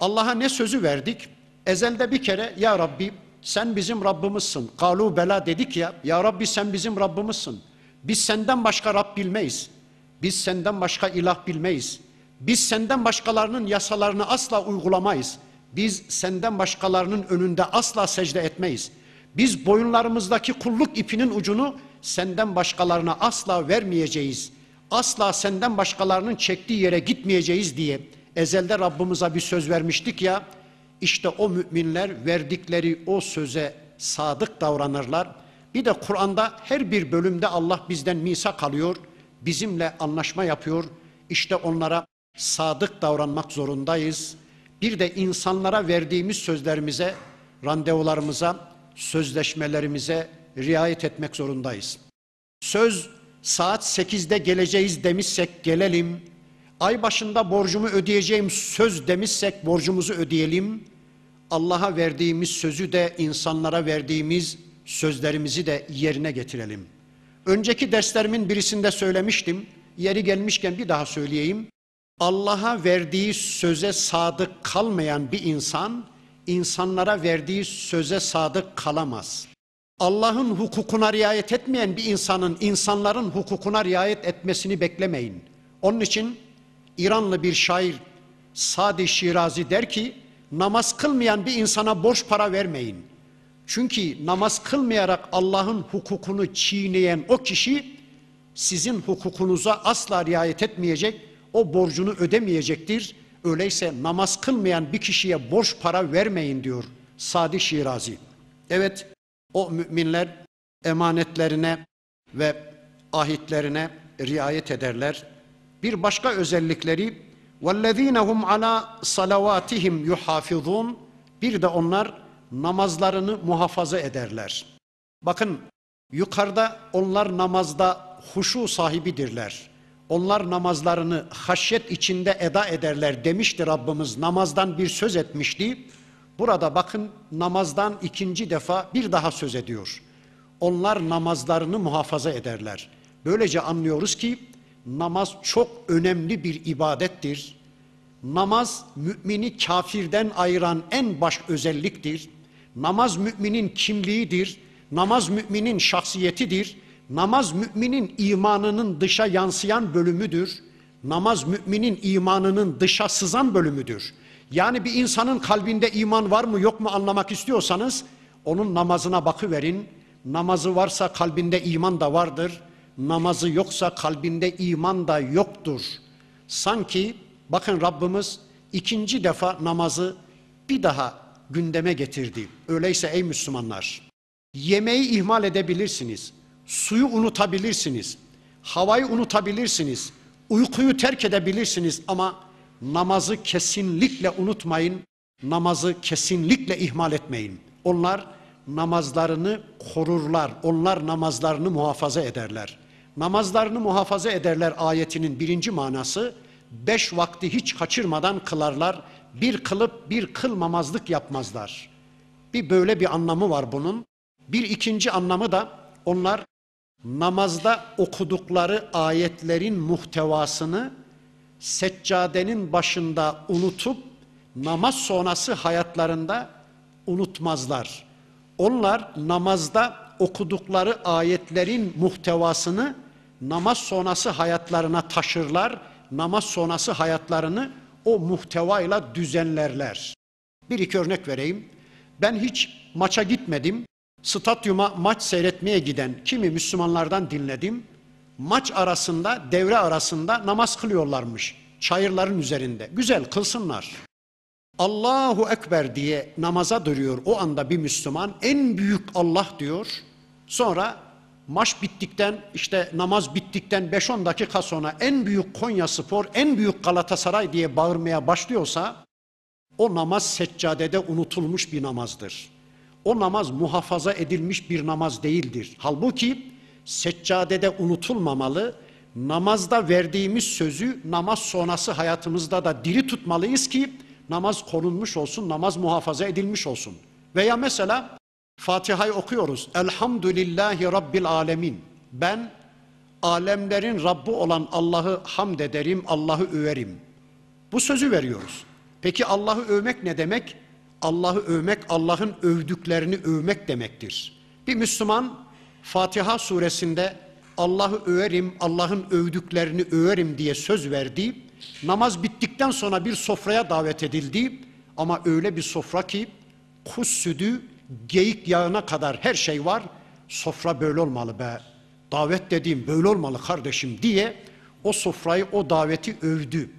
Allah'a ne sözü verdik? Ezelde bir kere ya Rabbi sen bizim Rabbimizsin. Kalu bela dedik ya. Ya Rabbi sen bizim Rabbimizsin. Biz senden başka Rab bilmeyiz. Biz senden başka ilah bilmeyiz. Biz senden başkalarının yasalarını asla uygulamayız. Biz senden başkalarının önünde asla secde etmeyiz. Biz boyunlarımızdaki kulluk ipinin ucunu senden başkalarına asla vermeyeceğiz. Asla senden başkalarının çektiği yere gitmeyeceğiz diye ezelde Rabbimize bir söz vermiştik ya. İşte o müminler verdikleri o söze sadık davranırlar. Bir de Kur'an'da her bir bölümde Allah bizden misak alıyor bizimle anlaşma yapıyor. İşte onlara sadık davranmak zorundayız. Bir de insanlara verdiğimiz sözlerimize, randevularımıza, sözleşmelerimize riayet etmek zorundayız. Söz saat 8'de geleceğiz demişsek gelelim. Ay başında borcumu ödeyeceğim söz demişsek borcumuzu ödeyelim. Allah'a verdiğimiz sözü de insanlara verdiğimiz sözlerimizi de yerine getirelim.'' Önceki derslerimin birisinde söylemiştim. Yeri gelmişken bir daha söyleyeyim. Allah'a verdiği söze sadık kalmayan bir insan, insanlara verdiği söze sadık kalamaz. Allah'ın hukukuna riayet etmeyen bir insanın insanların hukukuna riayet etmesini beklemeyin. Onun için İranlı bir şair Sadi Şirazi der ki, namaz kılmayan bir insana borç para vermeyin. Çünkü namaz kılmayarak Allah'ın hukukunu çiğneyen o kişi sizin hukukunuza asla riayet etmeyecek, o borcunu ödemeyecektir. Öyleyse namaz kılmayan bir kişiye borç para vermeyin diyor Sadi Şirazi. Evet o müminler emanetlerine ve ahitlerine riayet ederler. Bir başka özellikleri وَالَّذ۪ينَ هُمْ عَلَى صَلَوَاتِهِمْ يُحَافِظُونَ Bir de onlar namazlarını muhafaza ederler. Bakın yukarıda onlar namazda huşu sahibidirler. Onlar namazlarını haşyet içinde eda ederler demişti Rabbimiz. Namazdan bir söz etmişti. Burada bakın namazdan ikinci defa bir daha söz ediyor. Onlar namazlarını muhafaza ederler. Böylece anlıyoruz ki namaz çok önemli bir ibadettir. Namaz mümini kafirden ayıran en baş özelliktir. Namaz müminin kimliğidir. Namaz müminin şahsiyetidir. Namaz müminin imanının dışa yansıyan bölümüdür. Namaz müminin imanının dışa sızan bölümüdür. Yani bir insanın kalbinde iman var mı yok mu anlamak istiyorsanız onun namazına bakıverin. Namazı varsa kalbinde iman da vardır. Namazı yoksa kalbinde iman da yoktur. Sanki bakın Rabbimiz ikinci defa namazı bir daha gündeme getirdi. Öyleyse ey Müslümanlar, yemeği ihmal edebilirsiniz, suyu unutabilirsiniz, havayı unutabilirsiniz, uykuyu terk edebilirsiniz ama namazı kesinlikle unutmayın, namazı kesinlikle ihmal etmeyin. Onlar namazlarını korurlar, onlar namazlarını muhafaza ederler. Namazlarını muhafaza ederler ayetinin birinci manası, beş vakti hiç kaçırmadan kılarlar, bir kılıp bir kılmamazlık yapmazlar. Bir böyle bir anlamı var bunun. Bir ikinci anlamı da onlar namazda okudukları ayetlerin muhtevasını seccadenin başında unutup namaz sonrası hayatlarında unutmazlar. Onlar namazda okudukları ayetlerin muhtevasını namaz sonrası hayatlarına taşırlar, namaz sonrası hayatlarını o muhtevayla düzenlerler. Bir iki örnek vereyim. Ben hiç maça gitmedim. Stadyuma maç seyretmeye giden kimi Müslümanlardan dinledim. Maç arasında, devre arasında namaz kılıyorlarmış. Çayırların üzerinde. Güzel kılsınlar. Allahu Ekber diye namaza duruyor o anda bir Müslüman. En büyük Allah diyor. Sonra maç bittikten işte namaz bittikten 5-10 dakika sonra en büyük Konya Spor, en büyük Galatasaray diye bağırmaya başlıyorsa o namaz seccadede unutulmuş bir namazdır. O namaz muhafaza edilmiş bir namaz değildir. Halbuki seccadede unutulmamalı, namazda verdiğimiz sözü namaz sonrası hayatımızda da diri tutmalıyız ki namaz korunmuş olsun, namaz muhafaza edilmiş olsun. Veya mesela Fatiha'yı okuyoruz. Elhamdülillahi Rabbil Alemin. Ben alemlerin Rabbi olan Allah'ı hamd ederim, Allah'ı överim. Bu sözü veriyoruz. Peki Allah'ı övmek ne demek? Allah'ı övmek, Allah'ın övdüklerini övmek demektir. Bir Müslüman Fatiha suresinde Allah'ı överim, Allah'ın övdüklerini överim diye söz verdi. Namaz bittikten sonra bir sofraya davet edildi. Ama öyle bir sofra ki kus kussüdü Geyik yağına kadar her şey var. Sofra böyle olmalı be. Davet dediğim böyle olmalı kardeşim diye o sofrayı, o daveti övdü.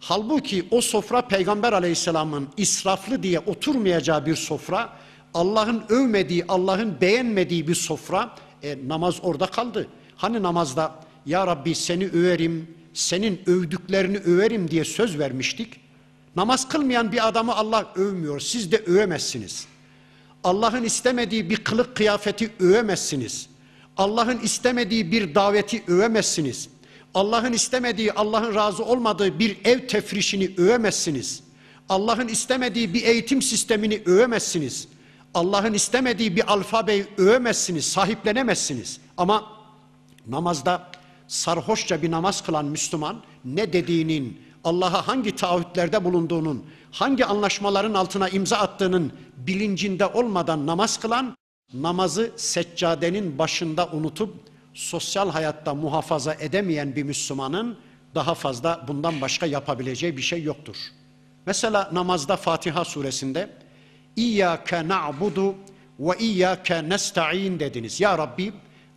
Halbuki o sofra Peygamber Aleyhisselam'ın israflı diye oturmayacağı bir sofra, Allah'ın övmediği, Allah'ın beğenmediği bir sofra, e, namaz orada kaldı. Hani namazda ya Rabbi seni överim, senin övdüklerini överim diye söz vermiştik. Namaz kılmayan bir adamı Allah övmüyor, siz de övemezsiniz.'' Allah'ın istemediği bir kılık kıyafeti övemezsiniz. Allah'ın istemediği bir daveti övemezsiniz. Allah'ın istemediği, Allah'ın razı olmadığı bir ev tefrişini övemezsiniz. Allah'ın istemediği bir eğitim sistemini övemezsiniz. Allah'ın istemediği bir alfabeyi övemezsiniz, sahiplenemezsiniz. Ama namazda sarhoşça bir namaz kılan Müslüman ne dediğinin, Allah'a hangi taahhütlerde bulunduğunun, hangi anlaşmaların altına imza attığının bilincinde olmadan namaz kılan, namazı seccadenin başında unutup sosyal hayatta muhafaza edemeyen bir Müslümanın daha fazla bundan başka yapabileceği bir şey yoktur. Mesela namazda Fatiha suresinde İyyâke na'budu ve iyyâke nesta'in dediniz. Ya Rabbi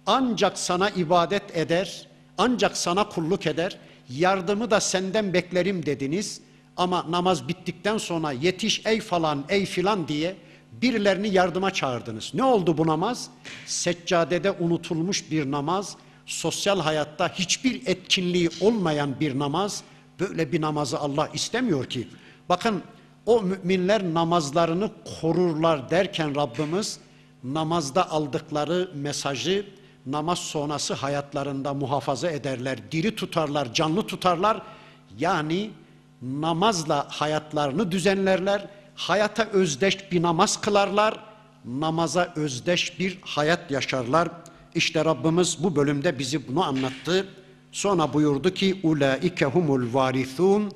ancak sana ibadet eder, ancak sana kulluk eder, yardımı da senden beklerim dediniz. Ama namaz bittikten sonra yetiş ey falan ey filan diye birilerini yardıma çağırdınız. Ne oldu bu namaz? Seccadede unutulmuş bir namaz, sosyal hayatta hiçbir etkinliği olmayan bir namaz. Böyle bir namazı Allah istemiyor ki. Bakın o müminler namazlarını korurlar derken Rabbimiz namazda aldıkları mesajı namaz sonrası hayatlarında muhafaza ederler, diri tutarlar, canlı tutarlar. Yani namazla hayatlarını düzenlerler, hayata özdeş bir namaz kılarlar, namaza özdeş bir hayat yaşarlar. İşte Rabbimiz bu bölümde bizi bunu anlattı. Sonra buyurdu ki ulaike humul varithun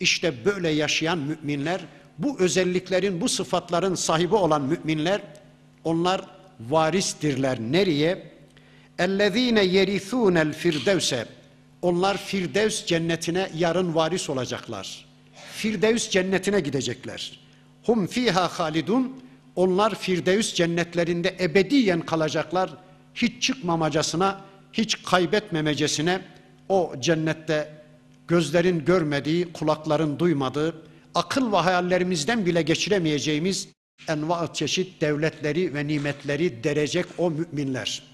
İşte böyle yaşayan müminler bu özelliklerin bu sıfatların sahibi olan müminler onlar varistirler nereye? Ellezine yerithunel firdevse onlar Firdevs cennetine yarın varis olacaklar. Firdevs cennetine gidecekler. Hum fiha halidun. Onlar Firdevs cennetlerinde ebediyen kalacaklar. Hiç çıkmamacasına, hiç kaybetmemecesine o cennette gözlerin görmediği, kulakların duymadığı, akıl ve hayallerimizden bile geçiremeyeceğimiz enva çeşit devletleri ve nimetleri derecek o müminler.''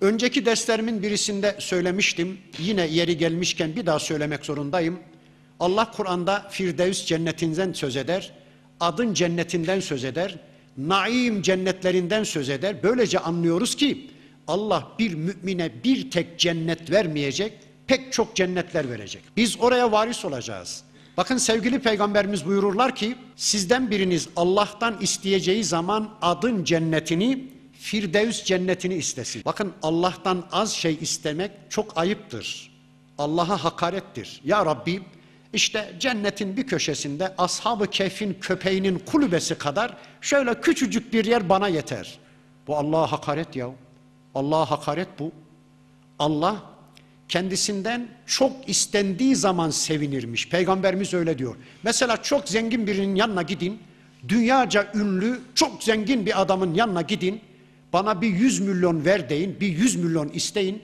Önceki derslerimin birisinde söylemiştim. Yine yeri gelmişken bir daha söylemek zorundayım. Allah Kur'an'da Firdevs cennetinden söz eder. Adın cennetinden söz eder. Naim cennetlerinden söz eder. Böylece anlıyoruz ki Allah bir mümine bir tek cennet vermeyecek, pek çok cennetler verecek. Biz oraya varis olacağız. Bakın sevgili peygamberimiz buyururlar ki sizden biriniz Allah'tan isteyeceği zaman adın cennetini Firdevs cennetini istesin. Bakın Allah'tan az şey istemek çok ayıptır. Allah'a hakarettir. Ya Rabbi, işte cennetin bir köşesinde ashab-ı kehfin köpeğinin kulübesi kadar şöyle küçücük bir yer bana yeter. Bu Allah'a hakaret ya. Allah'a hakaret bu. Allah kendisinden çok istendiği zaman sevinirmiş. Peygamberimiz öyle diyor. Mesela çok zengin birinin yanına gidin. Dünyaca ünlü, çok zengin bir adamın yanına gidin. Bana bir 100 milyon ver deyin, bir 100 milyon isteyin.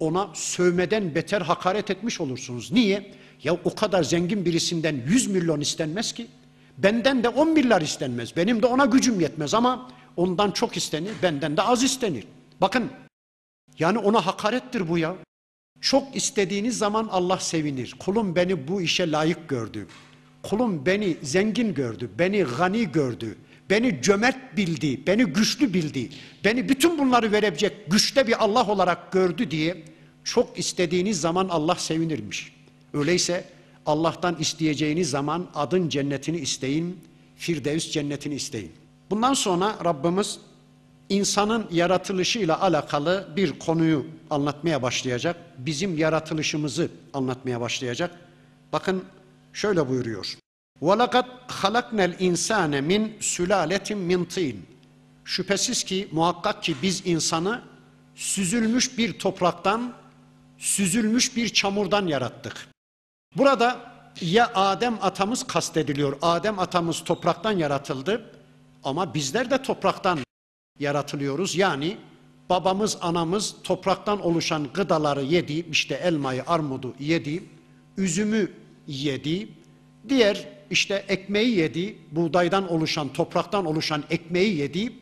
Ona sövmeden beter hakaret etmiş olursunuz. Niye? Ya o kadar zengin birisinden 100 milyon istenmez ki. Benden de 10 milyar istenmez. Benim de ona gücüm yetmez ama ondan çok istenir, benden de az istenir. Bakın yani ona hakarettir bu ya. Çok istediğiniz zaman Allah sevinir. Kulum beni bu işe layık gördü. Kulum beni zengin gördü, beni gani gördü beni cömert bildi, beni güçlü bildi, beni bütün bunları verebilecek güçte bir Allah olarak gördü diye çok istediğiniz zaman Allah sevinirmiş. Öyleyse Allah'tan isteyeceğiniz zaman adın cennetini isteyin, Firdevs cennetini isteyin. Bundan sonra Rabbimiz insanın yaratılışıyla alakalı bir konuyu anlatmaya başlayacak. Bizim yaratılışımızı anlatmaya başlayacak. Bakın şöyle buyuruyor. وَلَقَدْ خَلَقْنَا الْاِنْسَانَ مِنْ سُلَالَةٍ مِنْ طِينٍ Şüphesiz ki muhakkak ki biz insanı süzülmüş bir topraktan, süzülmüş bir çamurdan yarattık. Burada ya Adem atamız kastediliyor. Adem atamız topraktan yaratıldı ama bizler de topraktan yaratılıyoruz. Yani babamız anamız topraktan oluşan gıdaları yedi, işte elmayı, armudu yedi, üzümü yedi, diğer işte ekmeği yedi, buğdaydan oluşan, topraktan oluşan ekmeği yedi.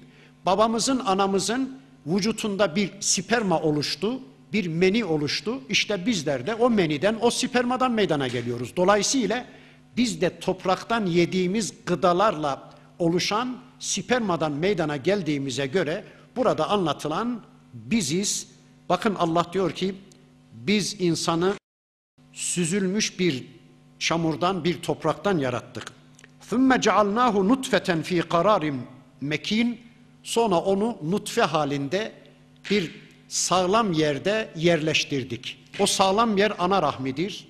Babamızın, anamızın vücutunda bir sperma oluştu, bir meni oluştu. İşte bizler de o meniden, o spermadan meydana geliyoruz. Dolayısıyla biz de topraktan yediğimiz gıdalarla oluşan spermadan meydana geldiğimize göre burada anlatılan biziz. Bakın Allah diyor ki biz insanı süzülmüş bir Çamurdan bir topraktan yarattık. ثُمَّ cealnahu nutfeten fi kararim mekin. Sonra onu nutfe halinde bir sağlam yerde yerleştirdik. O sağlam yer ana rahmidir.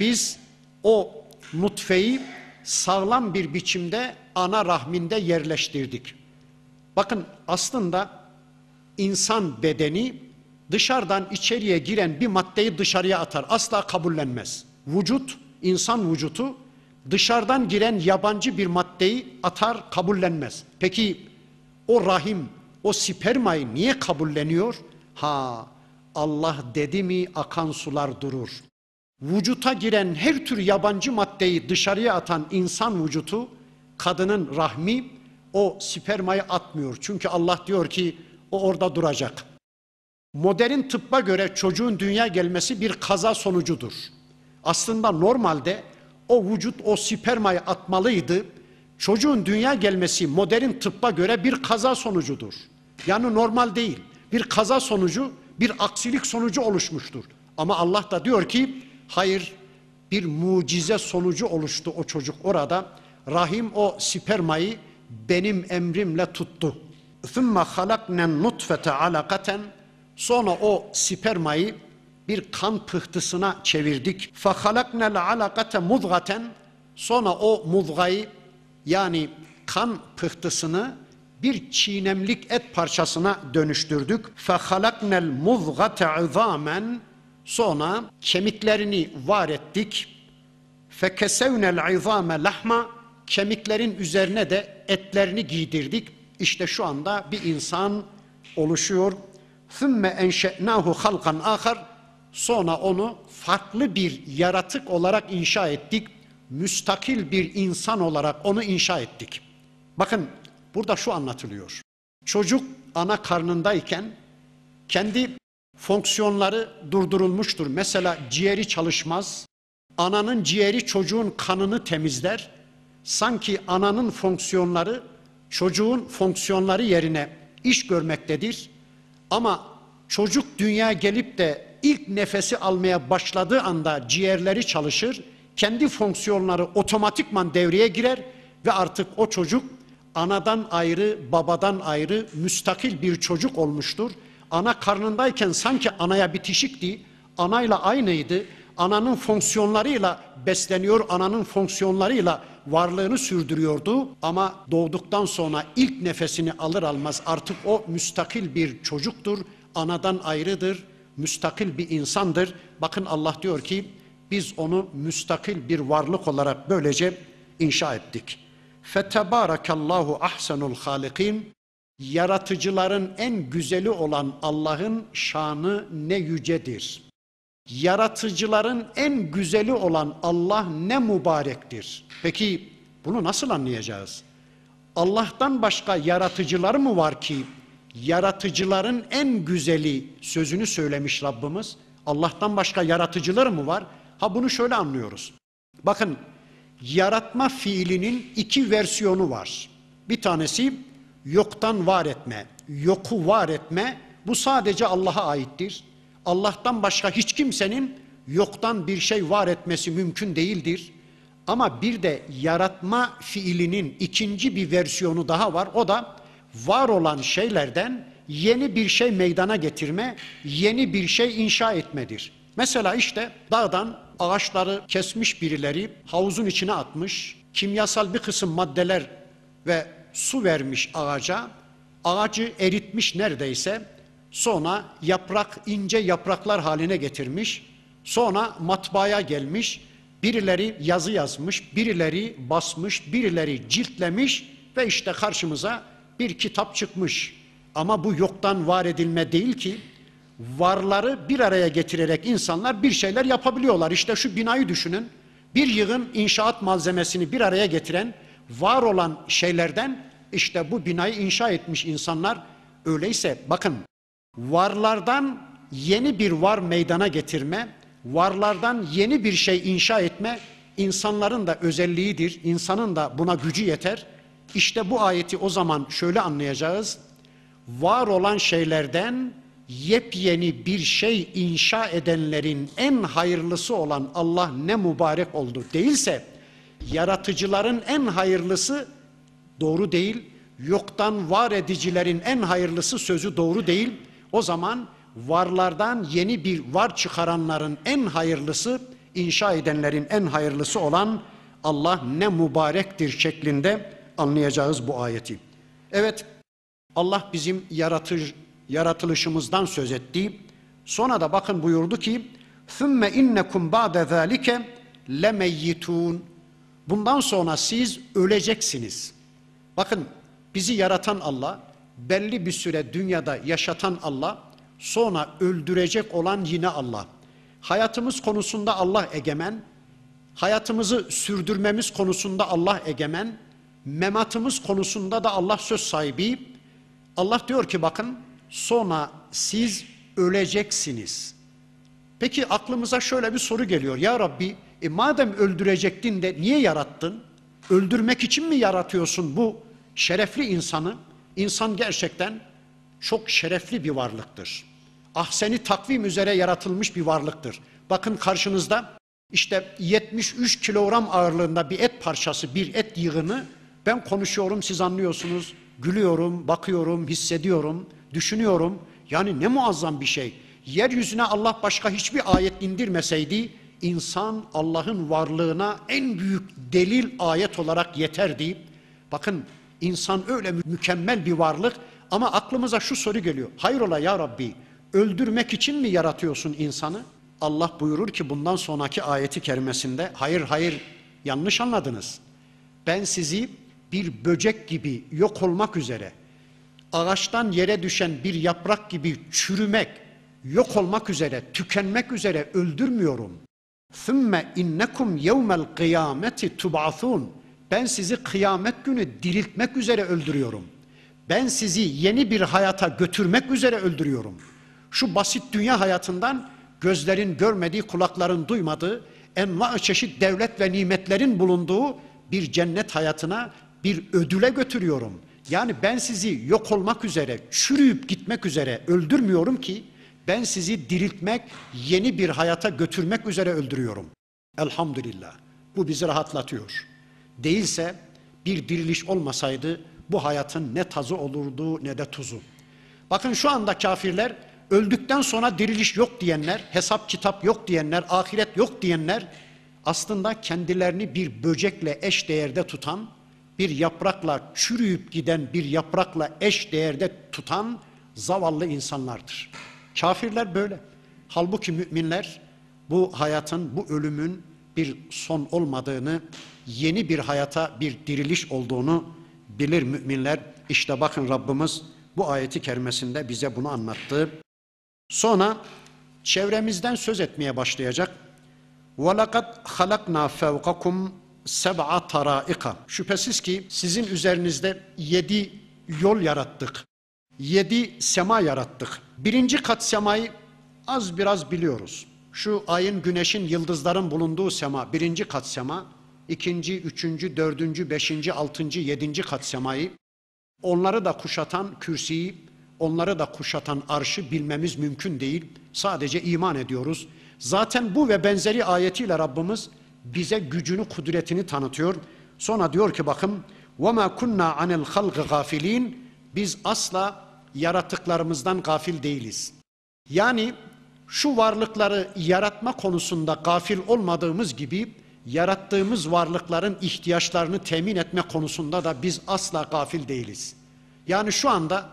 Biz o nutfeyi sağlam bir biçimde ana rahminde yerleştirdik. Bakın aslında insan bedeni dışarıdan içeriye giren bir maddeyi dışarıya atar. Asla kabullenmez. Vücut insan vücutu dışarıdan giren yabancı bir maddeyi atar kabullenmez. Peki o rahim, o spermayı niye kabulleniyor? Ha Allah dedi mi akan sular durur. Vücuta giren her tür yabancı maddeyi dışarıya atan insan vücutu, kadının rahmi o spermayı atmıyor. Çünkü Allah diyor ki o orada duracak. Modern tıbba göre çocuğun dünya gelmesi bir kaza sonucudur. Aslında normalde o vücut o spermayı atmalıydı. Çocuğun dünya gelmesi modern tıbba göre bir kaza sonucudur. Yani normal değil. Bir kaza sonucu, bir aksilik sonucu oluşmuştur. Ama Allah da diyor ki, hayır bir mucize sonucu oluştu o çocuk orada. Rahim o spermayı benim emrimle tuttu. ثُمَّ خَلَقْنَا النُّطْفَةَ عَلَقَةً Sonra o spermayı bir kan pıhtısına çevirdik. فَخَلَقْنَا alakate مُضْغَةً Sonra o mudgayı yani kan pıhtısını bir çiğnemlik et parçasına dönüştürdük. فَخَلَقْنَا الْمُضْغَةَ عِظَامًا Sonra kemiklerini var ettik. فَكَسَوْنَا الْعِظَامَ lahma Kemiklerin üzerine de etlerini giydirdik. İşte şu anda bir insan oluşuyor. ثُمَّ اَنْشَئْنَاهُ خَلْقًا آخَرٍ Sonra onu farklı bir yaratık olarak inşa ettik. Müstakil bir insan olarak onu inşa ettik. Bakın burada şu anlatılıyor. Çocuk ana karnındayken kendi fonksiyonları durdurulmuştur. Mesela ciğeri çalışmaz. Ananın ciğeri çocuğun kanını temizler. Sanki ananın fonksiyonları çocuğun fonksiyonları yerine iş görmektedir. Ama çocuk dünya gelip de ilk nefesi almaya başladığı anda ciğerleri çalışır, kendi fonksiyonları otomatikman devreye girer ve artık o çocuk anadan ayrı, babadan ayrı müstakil bir çocuk olmuştur. Ana karnındayken sanki anaya bitişikti, anayla aynıydı. Ananın fonksiyonlarıyla besleniyor, ananın fonksiyonlarıyla varlığını sürdürüyordu. Ama doğduktan sonra ilk nefesini alır almaz artık o müstakil bir çocuktur, anadan ayrıdır, müstakil bir insandır. Bakın Allah diyor ki biz onu müstakil bir varlık olarak böylece inşa ettik. Fetebarakallahu ahsenul halikin yaratıcıların en güzeli olan Allah'ın şanı ne yücedir. Yaratıcıların en güzeli olan Allah ne mübarektir. Peki bunu nasıl anlayacağız? Allah'tan başka yaratıcılar mı var ki yaratıcıların en güzeli sözünü söylemiş Rabbimiz. Allah'tan başka yaratıcılar mı var? Ha bunu şöyle anlıyoruz. Bakın yaratma fiilinin iki versiyonu var. Bir tanesi yoktan var etme, yoku var etme bu sadece Allah'a aittir. Allah'tan başka hiç kimsenin yoktan bir şey var etmesi mümkün değildir. Ama bir de yaratma fiilinin ikinci bir versiyonu daha var. O da var olan şeylerden yeni bir şey meydana getirme, yeni bir şey inşa etmedir. Mesela işte dağdan ağaçları kesmiş birileri havuzun içine atmış, kimyasal bir kısım maddeler ve su vermiş ağaca, ağacı eritmiş neredeyse, sonra yaprak ince yapraklar haline getirmiş, sonra matbaaya gelmiş, birileri yazı yazmış, birileri basmış, birileri ciltlemiş ve işte karşımıza bir kitap çıkmış ama bu yoktan var edilme değil ki varları bir araya getirerek insanlar bir şeyler yapabiliyorlar. İşte şu binayı düşünün. Bir yığın inşaat malzemesini bir araya getiren var olan şeylerden işte bu binayı inşa etmiş insanlar. Öyleyse bakın varlardan yeni bir var meydana getirme, varlardan yeni bir şey inşa etme insanların da özelliğidir. İnsanın da buna gücü yeter. İşte bu ayeti o zaman şöyle anlayacağız. Var olan şeylerden yepyeni bir şey inşa edenlerin en hayırlısı olan Allah ne mübarek oldu değilse yaratıcıların en hayırlısı doğru değil, yoktan var edicilerin en hayırlısı sözü doğru değil. O zaman varlardan yeni bir var çıkaranların en hayırlısı, inşa edenlerin en hayırlısı olan Allah ne mübarektir şeklinde anlayacağız bu ayeti. Evet, Allah bizim yaratır, yaratılışımızdan söz etti. Sonra da bakın buyurdu ki, ثُمَّ اِنَّكُمْ بَعْدَ ذَٰلِكَ لَمَيِّتُونَ Bundan sonra siz öleceksiniz. Bakın bizi yaratan Allah, belli bir süre dünyada yaşatan Allah, sonra öldürecek olan yine Allah. Hayatımız konusunda Allah egemen, hayatımızı sürdürmemiz konusunda Allah egemen, mematımız konusunda da Allah söz sahibi. Allah diyor ki bakın sonra siz öleceksiniz. Peki aklımıza şöyle bir soru geliyor. Ya Rabbi e madem öldürecektin de niye yarattın? Öldürmek için mi yaratıyorsun bu şerefli insanı? İnsan gerçekten çok şerefli bir varlıktır. Ahseni takvim üzere yaratılmış bir varlıktır. Bakın karşınızda işte 73 kilogram ağırlığında bir et parçası, bir et yığını ben konuşuyorum, siz anlıyorsunuz. Gülüyorum, bakıyorum, hissediyorum, düşünüyorum. Yani ne muazzam bir şey. Yeryüzüne Allah başka hiçbir ayet indirmeseydi, insan Allah'ın varlığına en büyük delil ayet olarak yeterdi. Bakın insan öyle mükemmel bir varlık ama aklımıza şu soru geliyor. Hayrola ya Rabbi öldürmek için mi yaratıyorsun insanı? Allah buyurur ki bundan sonraki ayeti kerimesinde hayır hayır yanlış anladınız. Ben sizi bir böcek gibi yok olmak üzere ağaçtan yere düşen bir yaprak gibi çürümek, yok olmak üzere, tükenmek üzere öldürmüyorum. Thumma innakum يَوْمَ الْقِيَامَةِ تُبْعَثُونَ Ben sizi kıyamet günü diriltmek üzere öldürüyorum. Ben sizi yeni bir hayata götürmek üzere öldürüyorum. Şu basit dünya hayatından gözlerin görmediği, kulakların duymadığı, enva çeşit devlet ve nimetlerin bulunduğu bir cennet hayatına bir ödüle götürüyorum. Yani ben sizi yok olmak üzere, çürüyüp gitmek üzere öldürmüyorum ki ben sizi diriltmek, yeni bir hayata götürmek üzere öldürüyorum. Elhamdülillah. Bu bizi rahatlatıyor. Değilse bir diriliş olmasaydı bu hayatın ne tazı olurdu ne de tuzu. Bakın şu anda kafirler öldükten sonra diriliş yok diyenler, hesap kitap yok diyenler, ahiret yok diyenler aslında kendilerini bir böcekle eş değerde tutan bir yaprakla çürüyüp giden bir yaprakla eş değerde tutan zavallı insanlardır. Kafirler böyle. Halbuki müminler bu hayatın, bu ölümün bir son olmadığını, yeni bir hayata bir diriliş olduğunu bilir müminler. İşte bakın Rabbimiz bu ayeti kermesinde bize bunu anlattı. Sonra çevremizden söz etmeye başlayacak. وَلَقَدْ خَلَقْنَا فَوْقَكُمْ seb'a taraika. Şüphesiz ki sizin üzerinizde yedi yol yarattık. Yedi sema yarattık. Birinci kat semayı az biraz biliyoruz. Şu ayın, güneşin, yıldızların bulunduğu sema, birinci kat sema, ikinci, üçüncü, dördüncü, beşinci, altıncı, yedinci kat semayı, onları da kuşatan kürsiyi, onları da kuşatan arşı bilmemiz mümkün değil. Sadece iman ediyoruz. Zaten bu ve benzeri ayetiyle Rabbimiz bize gücünü, kudretini tanıtıyor. Sonra diyor ki bakın وَمَا كُنَّا عَنِ الْخَلْقِ غَافِل۪ينَ Biz asla yaratıklarımızdan gafil değiliz. Yani şu varlıkları yaratma konusunda gafil olmadığımız gibi yarattığımız varlıkların ihtiyaçlarını temin etme konusunda da biz asla gafil değiliz. Yani şu anda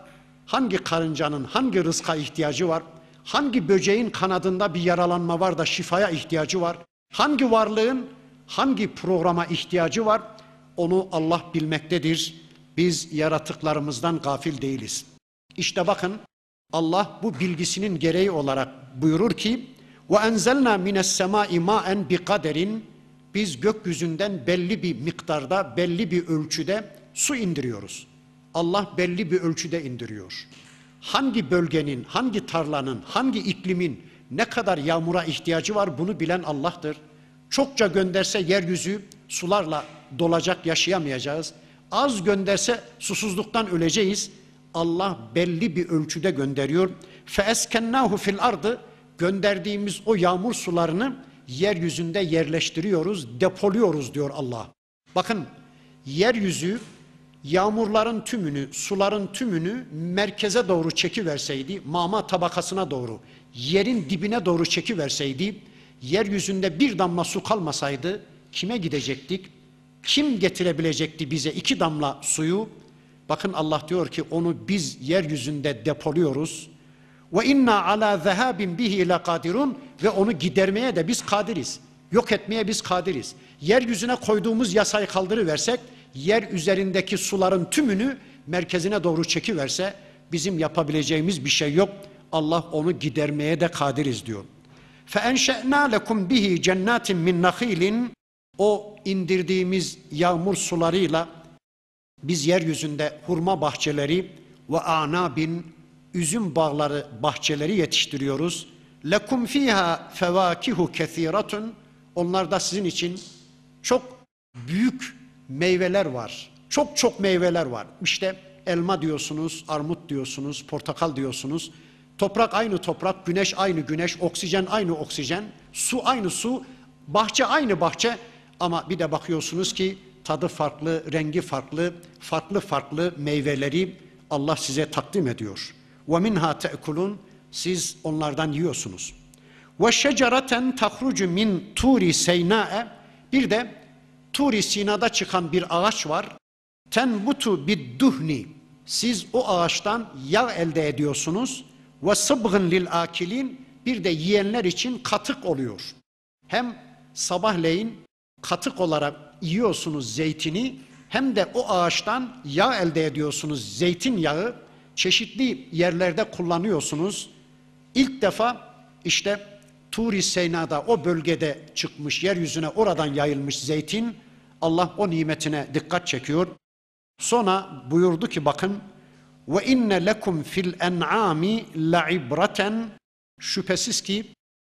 hangi karıncanın hangi rızka ihtiyacı var? Hangi böceğin kanadında bir yaralanma var da şifaya ihtiyacı var? Hangi varlığın hangi programa ihtiyacı var onu Allah bilmektedir. Biz yaratıklarımızdan gafil değiliz. İşte bakın Allah bu bilgisinin gereği olarak buyurur ki ve enzelna mines semai maen bi kaderin biz gökyüzünden belli bir miktarda, belli bir ölçüde su indiriyoruz. Allah belli bir ölçüde indiriyor. Hangi bölgenin, hangi tarlanın, hangi iklimin ne kadar yağmura ihtiyacı var bunu bilen Allah'tır. Çokça gönderse yeryüzü sularla dolacak yaşayamayacağız. Az gönderse susuzluktan öleceğiz. Allah belli bir ölçüde gönderiyor. فَاَسْكَنَّاهُ fil ardı Gönderdiğimiz o yağmur sularını yeryüzünde yerleştiriyoruz, depoluyoruz diyor Allah. Bakın yeryüzü yağmurların tümünü, suların tümünü merkeze doğru çekiverseydi, mama tabakasına doğru, yerin dibine doğru çekiverseydi, yeryüzünde bir damla su kalmasaydı kime gidecektik? Kim getirebilecekti bize iki damla suyu? Bakın Allah diyor ki onu biz yeryüzünde depoluyoruz. Ve inna ala zehabin bihi la kadirun ve onu gidermeye de biz kadiriz. Yok etmeye biz kadiriz. Yeryüzüne koyduğumuz yasayı kaldırıversek yer üzerindeki suların tümünü merkezine doğru çekiverse bizim yapabileceğimiz bir şey yok. Allah onu gidermeye de kadiriz diyor. فَاَنْشَأْنَا لَكُمْ بِهِ جَنَّاتٍ مِنْ نَخِيلٍ O indirdiğimiz yağmur sularıyla biz yeryüzünde hurma bahçeleri ve anabin üzüm bağları bahçeleri yetiştiriyoruz. Lekum fiha fevakihu kesiratun. Onlarda sizin için çok büyük meyveler var. Çok çok meyveler var. İşte elma diyorsunuz, armut diyorsunuz, portakal diyorsunuz. Toprak aynı toprak, güneş aynı güneş, oksijen aynı oksijen, su aynı su, bahçe aynı bahçe. Ama bir de bakıyorsunuz ki tadı farklı, rengi farklı, farklı farklı meyveleri Allah size takdim ediyor. وَمِنْهَا تَأْكُلُونَ Siz onlardan yiyorsunuz. وَشَجَرَةً تَخْرُجُ min turi seyna'e, Bir de Turi Sina'da çıkan bir ağaç var. Tenbutu bir duhni. Siz o ağaçtan yağ elde ediyorsunuz. Ve sıbgın lil akilin. Bir de yiyenler için katık oluyor. Hem sabahleyin katık olarak yiyorsunuz zeytini hem de o ağaçtan yağ elde ediyorsunuz. Zeytin yağı çeşitli yerlerde kullanıyorsunuz. İlk defa işte Turi Seyna'da o bölgede çıkmış yeryüzüne oradan yayılmış zeytin Allah o nimetine dikkat çekiyor. Sonra buyurdu ki bakın ve inne lekum fil en'ami la şüphesiz ki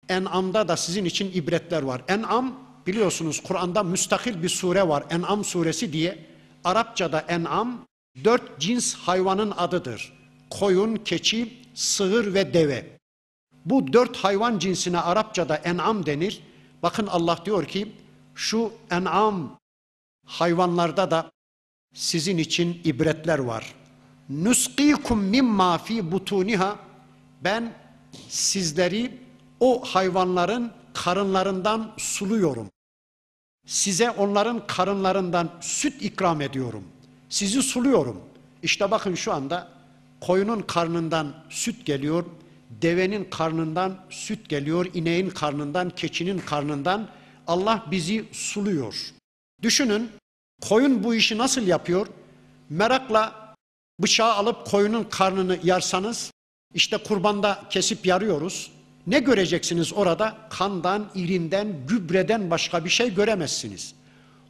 en'amda da sizin için ibretler var. En'am biliyorsunuz Kur'an'da müstakil bir sure var. En'am suresi diye. Arapçada en'am dört cins hayvanın adıdır. Koyun, keçi, sığır ve deve. Bu dört hayvan cinsine Arapçada en'am denir. Bakın Allah diyor ki şu en'am Hayvanlarda da sizin için ibretler var. Nuskikum mimma fi butuniha ben sizleri o hayvanların karınlarından suluyorum. Size onların karınlarından süt ikram ediyorum. Sizi suluyorum. İşte bakın şu anda koyunun karnından süt geliyor, devenin karnından süt geliyor, ineğin karnından, keçinin karnından Allah bizi suluyor.'' Düşünün koyun bu işi nasıl yapıyor? Merakla bıçağı alıp koyunun karnını yarsanız işte kurbanda kesip yarıyoruz. Ne göreceksiniz orada? Kandan, irinden, gübreden başka bir şey göremezsiniz.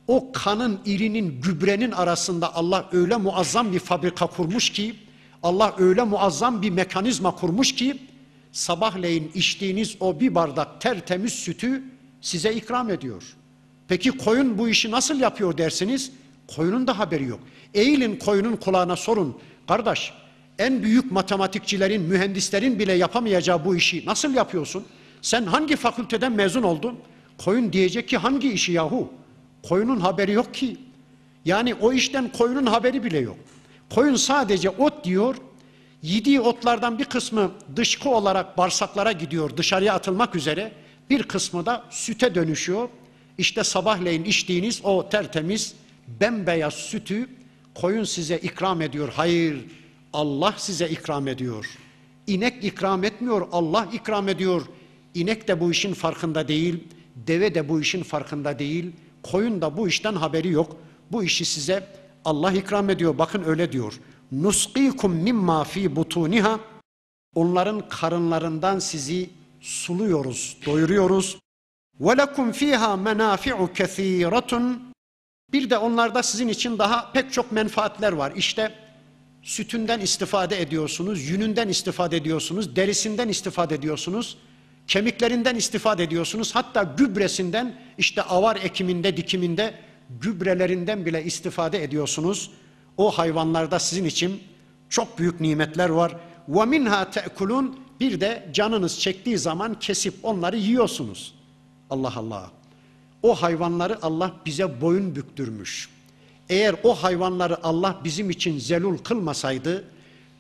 O kanın, irinin, gübrenin arasında Allah öyle muazzam bir fabrika kurmuş ki, Allah öyle muazzam bir mekanizma kurmuş ki, sabahleyin içtiğiniz o bir bardak tertemiz sütü size ikram ediyor. Peki koyun bu işi nasıl yapıyor dersiniz? Koyunun da haberi yok. Eğilin koyunun kulağına sorun. Kardeş en büyük matematikçilerin, mühendislerin bile yapamayacağı bu işi nasıl yapıyorsun? Sen hangi fakülteden mezun oldun? Koyun diyecek ki hangi işi yahu? Koyunun haberi yok ki. Yani o işten koyunun haberi bile yok. Koyun sadece ot diyor, yediği otlardan bir kısmı dışkı olarak bağırsaklara gidiyor, dışarıya atılmak üzere. Bir kısmı da süte dönüşüyor. İşte sabahleyin içtiğiniz o tertemiz bembeyaz sütü koyun size ikram ediyor. Hayır Allah size ikram ediyor. İnek ikram etmiyor Allah ikram ediyor. İnek de bu işin farkında değil. Deve de bu işin farkında değil. Koyun da bu işten haberi yok. Bu işi size Allah ikram ediyor. Bakın öyle diyor. Nuskikum mimma fi butuniha. Onların karınlarından sizi suluyoruz, doyuruyoruz. وَلَكُمْ fiha مَنَافِعُ كَث۪يرَةٌ Bir de onlarda sizin için daha pek çok menfaatler var. İşte sütünden istifade ediyorsunuz, yününden istifade ediyorsunuz, derisinden istifade ediyorsunuz, kemiklerinden istifade ediyorsunuz. Hatta gübresinden işte avar ekiminde, dikiminde gübrelerinden bile istifade ediyorsunuz. O hayvanlarda sizin için çok büyük nimetler var. وَمِنْهَا تَأْكُلُونَ Bir de canınız çektiği zaman kesip onları yiyorsunuz. Allah Allah. O hayvanları Allah bize boyun büktürmüş. Eğer o hayvanları Allah bizim için zelul kılmasaydı,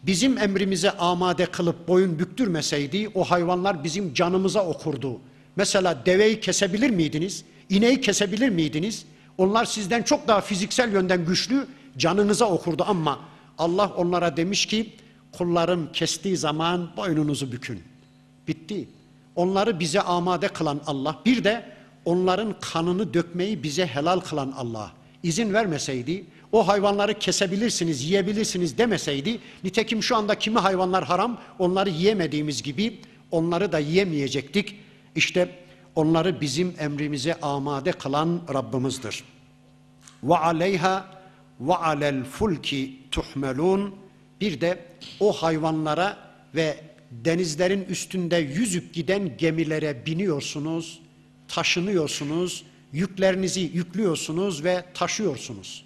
bizim emrimize amade kılıp boyun büktürmeseydi o hayvanlar bizim canımıza okurdu. Mesela deveyi kesebilir miydiniz? İneği kesebilir miydiniz? Onlar sizden çok daha fiziksel yönden güçlü canınıza okurdu ama Allah onlara demiş ki kullarım kestiği zaman boynunuzu bükün. Bitti onları bize amade kılan Allah, bir de onların kanını dökmeyi bize helal kılan Allah. izin vermeseydi, o hayvanları kesebilirsiniz, yiyebilirsiniz demeseydi, nitekim şu anda kimi hayvanlar haram, onları yiyemediğimiz gibi onları da yiyemeyecektik. İşte onları bizim emrimize amade kılan Rabbimizdir. Ve aleyha ve alel fulki tuhmelun. Bir de o hayvanlara ve denizlerin üstünde yüzüp giden gemilere biniyorsunuz, taşınıyorsunuz, yüklerinizi yüklüyorsunuz ve taşıyorsunuz.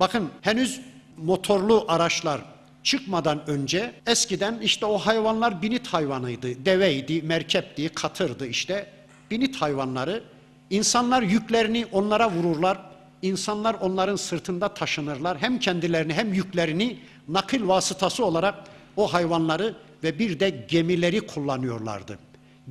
Bakın henüz motorlu araçlar çıkmadan önce eskiden işte o hayvanlar binit hayvanıydı. Deveydi, merkepti, katırdı işte. Binit hayvanları İnsanlar yüklerini onlara vururlar. insanlar onların sırtında taşınırlar. Hem kendilerini hem yüklerini nakil vasıtası olarak o hayvanları ve bir de gemileri kullanıyorlardı.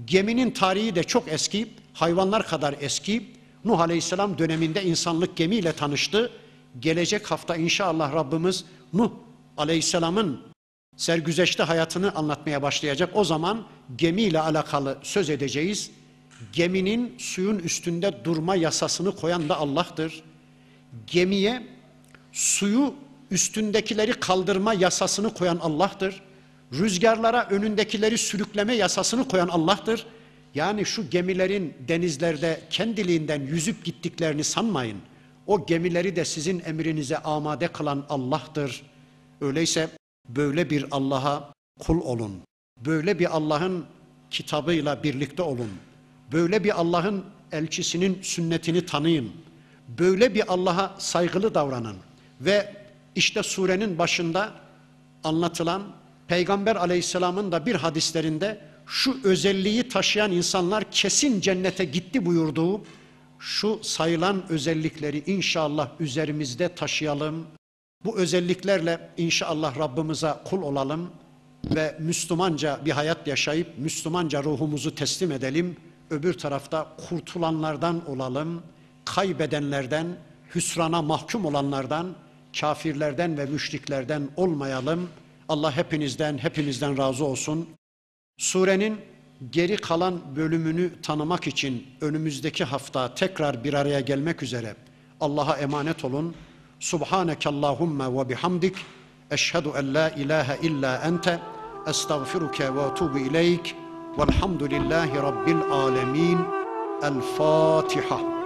Geminin tarihi de çok eski, hayvanlar kadar eski. Nuh Aleyhisselam döneminde insanlık gemiyle tanıştı. Gelecek hafta inşallah Rabbimiz Nuh Aleyhisselam'ın sergüzeşte hayatını anlatmaya başlayacak. O zaman gemiyle alakalı söz edeceğiz. Geminin suyun üstünde durma yasasını koyan da Allah'tır. Gemiye suyu üstündekileri kaldırma yasasını koyan Allah'tır rüzgarlara önündekileri sürükleme yasasını koyan Allah'tır. Yani şu gemilerin denizlerde kendiliğinden yüzüp gittiklerini sanmayın. O gemileri de sizin emrinize amade kılan Allah'tır. Öyleyse böyle bir Allah'a kul olun. Böyle bir Allah'ın kitabıyla birlikte olun. Böyle bir Allah'ın elçisinin sünnetini tanıyın. Böyle bir Allah'a saygılı davranın. Ve işte surenin başında anlatılan Peygamber aleyhisselamın da bir hadislerinde şu özelliği taşıyan insanlar kesin cennete gitti buyurduğu şu sayılan özellikleri inşallah üzerimizde taşıyalım. Bu özelliklerle inşallah Rabbimize kul olalım ve Müslümanca bir hayat yaşayıp Müslümanca ruhumuzu teslim edelim. Öbür tarafta kurtulanlardan olalım, kaybedenlerden, hüsrana mahkum olanlardan, kafirlerden ve müşriklerden olmayalım.'' Allah hepinizden, hepinizden razı olsun. Surenin geri kalan bölümünü tanımak için önümüzdeki hafta tekrar bir araya gelmek üzere Allah'a emanet olun. Subhaneke Allahumma ve bihamdik. Eşhedü en la ilahe illa ente. Estağfiruke ve tubu ileyk. Velhamdülillahi Rabbil alemin. El Fatiha.